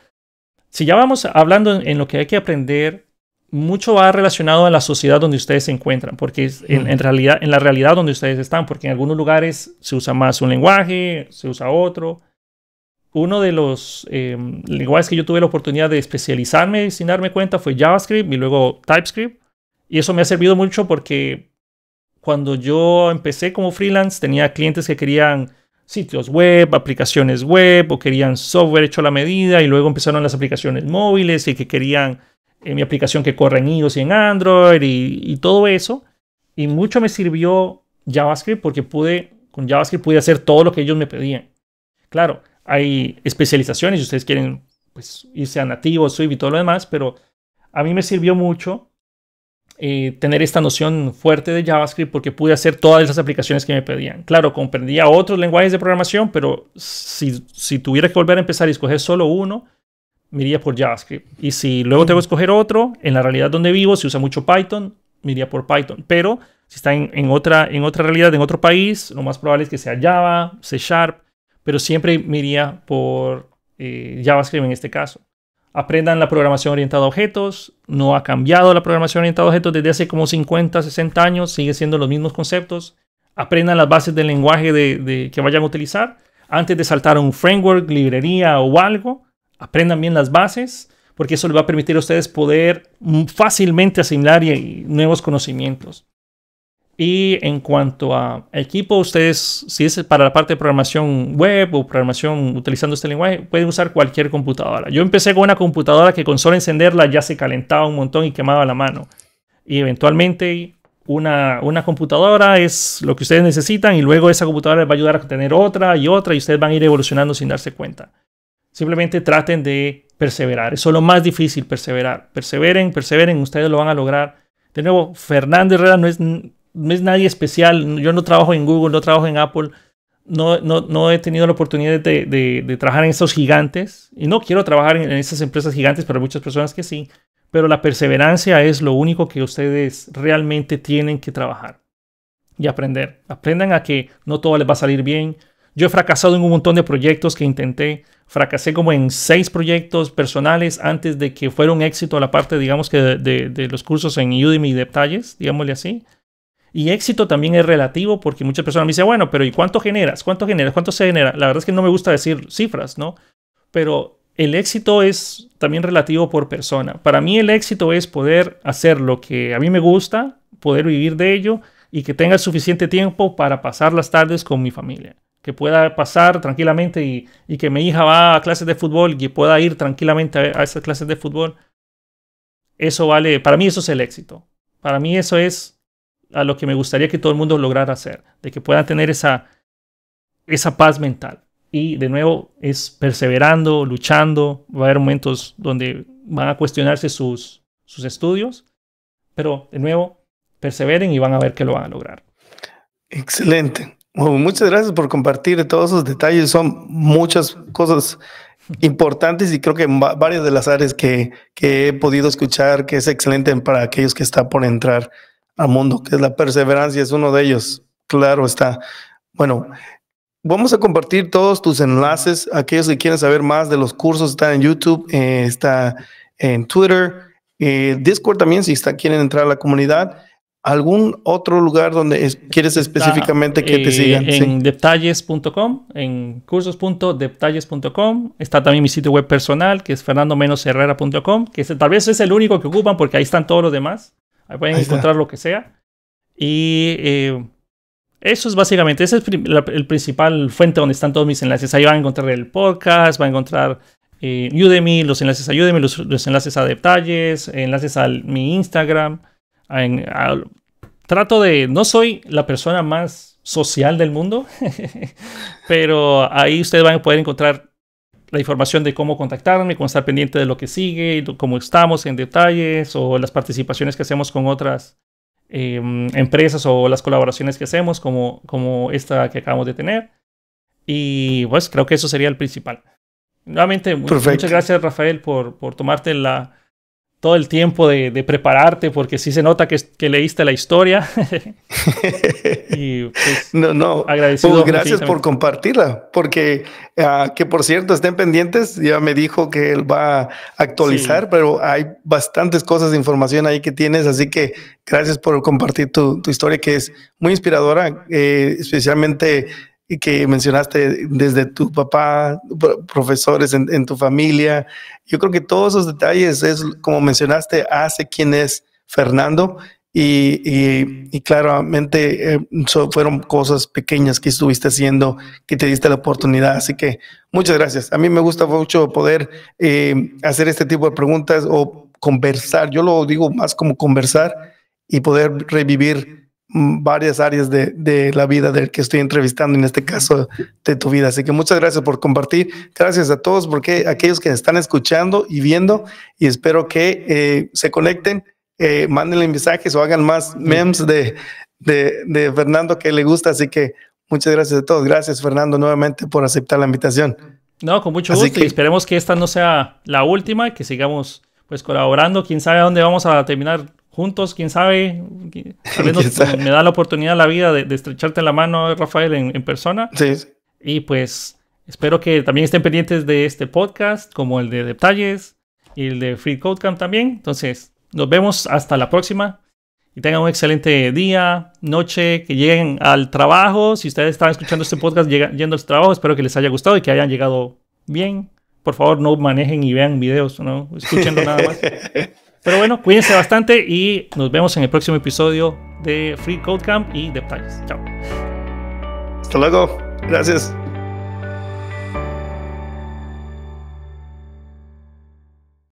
Si ya vamos hablando en lo que hay que aprender mucho va relacionado a la sociedad donde ustedes se encuentran, porque mm. en, realidad, en la realidad donde ustedes están, porque en algunos lugares se usa más un lenguaje, se usa otro. Uno de los em, lenguajes que yo tuve la oportunidad de especializarme sin darme cuenta fue JavaScript y luego TypeScript. Y eso me ha servido mucho porque cuando yo empecé como freelance tenía clientes que querían sitios web, aplicaciones web o querían software hecho a la medida y luego empezaron las aplicaciones móviles y que querían mi aplicación que corre en iOS y en Android y, todo eso. Y mucho me sirvió JavaScript porque pude, con JavaScript pude hacer todo lo que ellos me pedían. Claro, hay especializaciones, si ustedes quieren pues, irse a nativo, Swift y todo lo demás, pero a mí me sirvió mucho eh, tener esta noción fuerte de JavaScript porque pude hacer todas esas aplicaciones que me pedían. Claro, comprendía otros lenguajes de programación, pero si, si tuviera que volver a empezar y escoger solo uno, miraría por JavaScript. Y si luego tengo que escoger otro, en la realidad donde vivo si usa mucho Python, miraría por Python. Pero si está en, otra, en otra realidad, en otro país, lo más probable es que sea Java, C Sharp, pero siempre miraría por eh, JavaScript en este caso. Aprendan la programación orientada a objetos. No ha cambiado la programación orientada a objetos desde hace como 50, 60 años. Sigue siendo los mismos conceptos. Aprendan las bases del lenguaje que vayan a utilizar antes de saltar a un framework, librería o algo aprendan bien las bases, porque eso les va a permitir a ustedes poder mm, fácilmente asimilar nuevos conocimientos. Y en cuanto a equipo, ustedes, si es para la parte de programación web o programación utilizando este lenguaje, pueden usar cualquier computadora. Yo empecé con una computadora que con solo encenderla ya se calentaba un montón y quemaba la mano. Y eventualmente una, una computadora es lo que ustedes necesitan y luego esa computadora les va a ayudar a tener otra y otra y ustedes van a ir evolucionando sin darse cuenta. Simplemente traten de perseverar. Eso es lo más difícil, perseverar. Perseveren, perseveren, ustedes lo van a lograr. De nuevo, Fernando Herrera no es, no es nadie especial. Yo no trabajo en Google, no trabajo en Apple. No, no, no he tenido la oportunidad de, trabajar en esos gigantes. Y no quiero trabajar en, en esas empresas gigantes, pero hay muchas personas que sí. Pero la perseverancia es lo único que ustedes realmente tienen que trabajar y aprender. Aprendan a que no todo les va a salir bien, yo he fracasado en un montón de proyectos que intenté. Fracasé como en seis proyectos personales antes de que fuera un éxito la parte, digamos que, de, de los cursos en Udemy y detalles, digámosle así. Y éxito también es relativo porque muchas personas me dicen, bueno, pero ¿y cuánto generas? ¿Cuánto generas? ¿Cuánto se genera? La verdad es que no me gusta decir cifras, ¿no? Pero el éxito es también relativo por persona. Para mí el éxito es poder hacer lo que a mí me gusta, poder vivir de ello y que tenga suficiente tiempo para pasar las tardes con mi familia que pueda pasar tranquilamente y, que mi hija va a clases de fútbol y pueda ir tranquilamente a, a, esas clases de fútbol, eso vale, para mí eso es el éxito. Para mí eso es a lo que me gustaría que todo el mundo lograra hacer, de que puedan tener esa, esa paz mental. Y de nuevo es perseverando, luchando, va a haber momentos donde van a cuestionarse sus, sus estudios, pero de nuevo perseveren y van a ver que lo van a lograr. Excelente muchas gracias por compartir todos esos detalles. Son muchas cosas importantes y creo que en varias de las áreas que, he podido escuchar que es excelente para aquellos que están por entrar al mundo, que es la perseverancia, es uno de ellos. Claro está. Bueno, vamos a compartir todos tus enlaces. Aquellos que quieren saber más de los cursos está en YouTube, eh, está en Twitter, eh, Discord también, si quieren entrar a la comunidad. ¿Algún otro lugar donde quieres específicamente que te eh, sigan? En detalles.com, en cursos.detalles.com. Está también mi sitio web personal, que es fernando-herrera.com, que tal vez es el único que ocupan porque ahí están todos los demás. Ahí pueden encontrar lo que sea. Y eh, eso es básicamente, ese es la, el principal fuente donde están todos mis enlaces. Ahí van a encontrar el podcast, van a encontrar eh, Udemy, los enlaces a Udemy, los, los enlaces a detalles, enlaces a mi Instagram trato de, no soy la persona más social del mundo, *laughs* pero ahí ustedes van a poder encontrar la información de cómo contactarme, cómo estar pendiente de lo que sigue, cómo estamos en detalles o las participaciones que hacemos con otras em, empresas o las colaboraciones que hacemos como, como esta que acabamos de tener. Y pues creo que eso sería el principal. Nuevamente, muchas gracias Rafael por, por tomarte la, todo el tiempo de, prepararte, porque sí se nota que, leíste la historia. *laughs* y pues, no, no, agradecido. Pues, gracias por compartirla, porque ah, que por cierto, estén pendientes, ya me dijo que él va a actualizar, pero hay bastantes cosas de información ahí que tienes, así que gracias por compartir tu, historia, que es muy inspiradora, eh, especialmente que mencionaste desde tu papá, profesores en, tu familia. Yo creo que todos esos detalles es, como mencionaste, hace quién es Fernando. Y, claramente eh, fueron cosas pequeñas que estuviste haciendo, que te diste la oportunidad. Así que muchas gracias. A mí me gusta mucho poder eh, hacer este tipo de preguntas o conversar. Yo lo digo más como conversar y poder revivir Mm, varias áreas de, de, la vida del que estoy entrevistando, en este caso de tu vida. Así que muchas gracias por compartir. Gracias a todos, porque aquellos que están escuchando y viendo, y espero que eh, se conecten, eh, mándenle mensajes o hagan más memes de, de, Fernando que le gusta. Así que muchas gracias a todos. Gracias, Fernando, nuevamente por aceptar la invitación. No, con mucho gusto. esperemos que esta no sea la última, que sigamos pues colaborando. Quién sabe dónde vamos a terminar juntos, *laughs* quién sabe, me da la oportunidad la vida de, estrecharte la mano, Rafael, en, persona. Sí, Y pues espero que también estén pendientes de este podcast, como el de detalles y el de Free Code Camp también. Entonces, nos vemos hasta la próxima y tengan un excelente día, noche, que lleguen al trabajo. Si ustedes están escuchando este podcast yendo al trabajo, espero que les haya gustado y que hayan llegado bien. Por favor, no manejen y vean videos, no escuchando nada más. *laughs* Pero bueno, cuídense bastante y nos vemos en el próximo episodio de Free Code Camp y Detalles. Chao. Hasta luego. Gracias.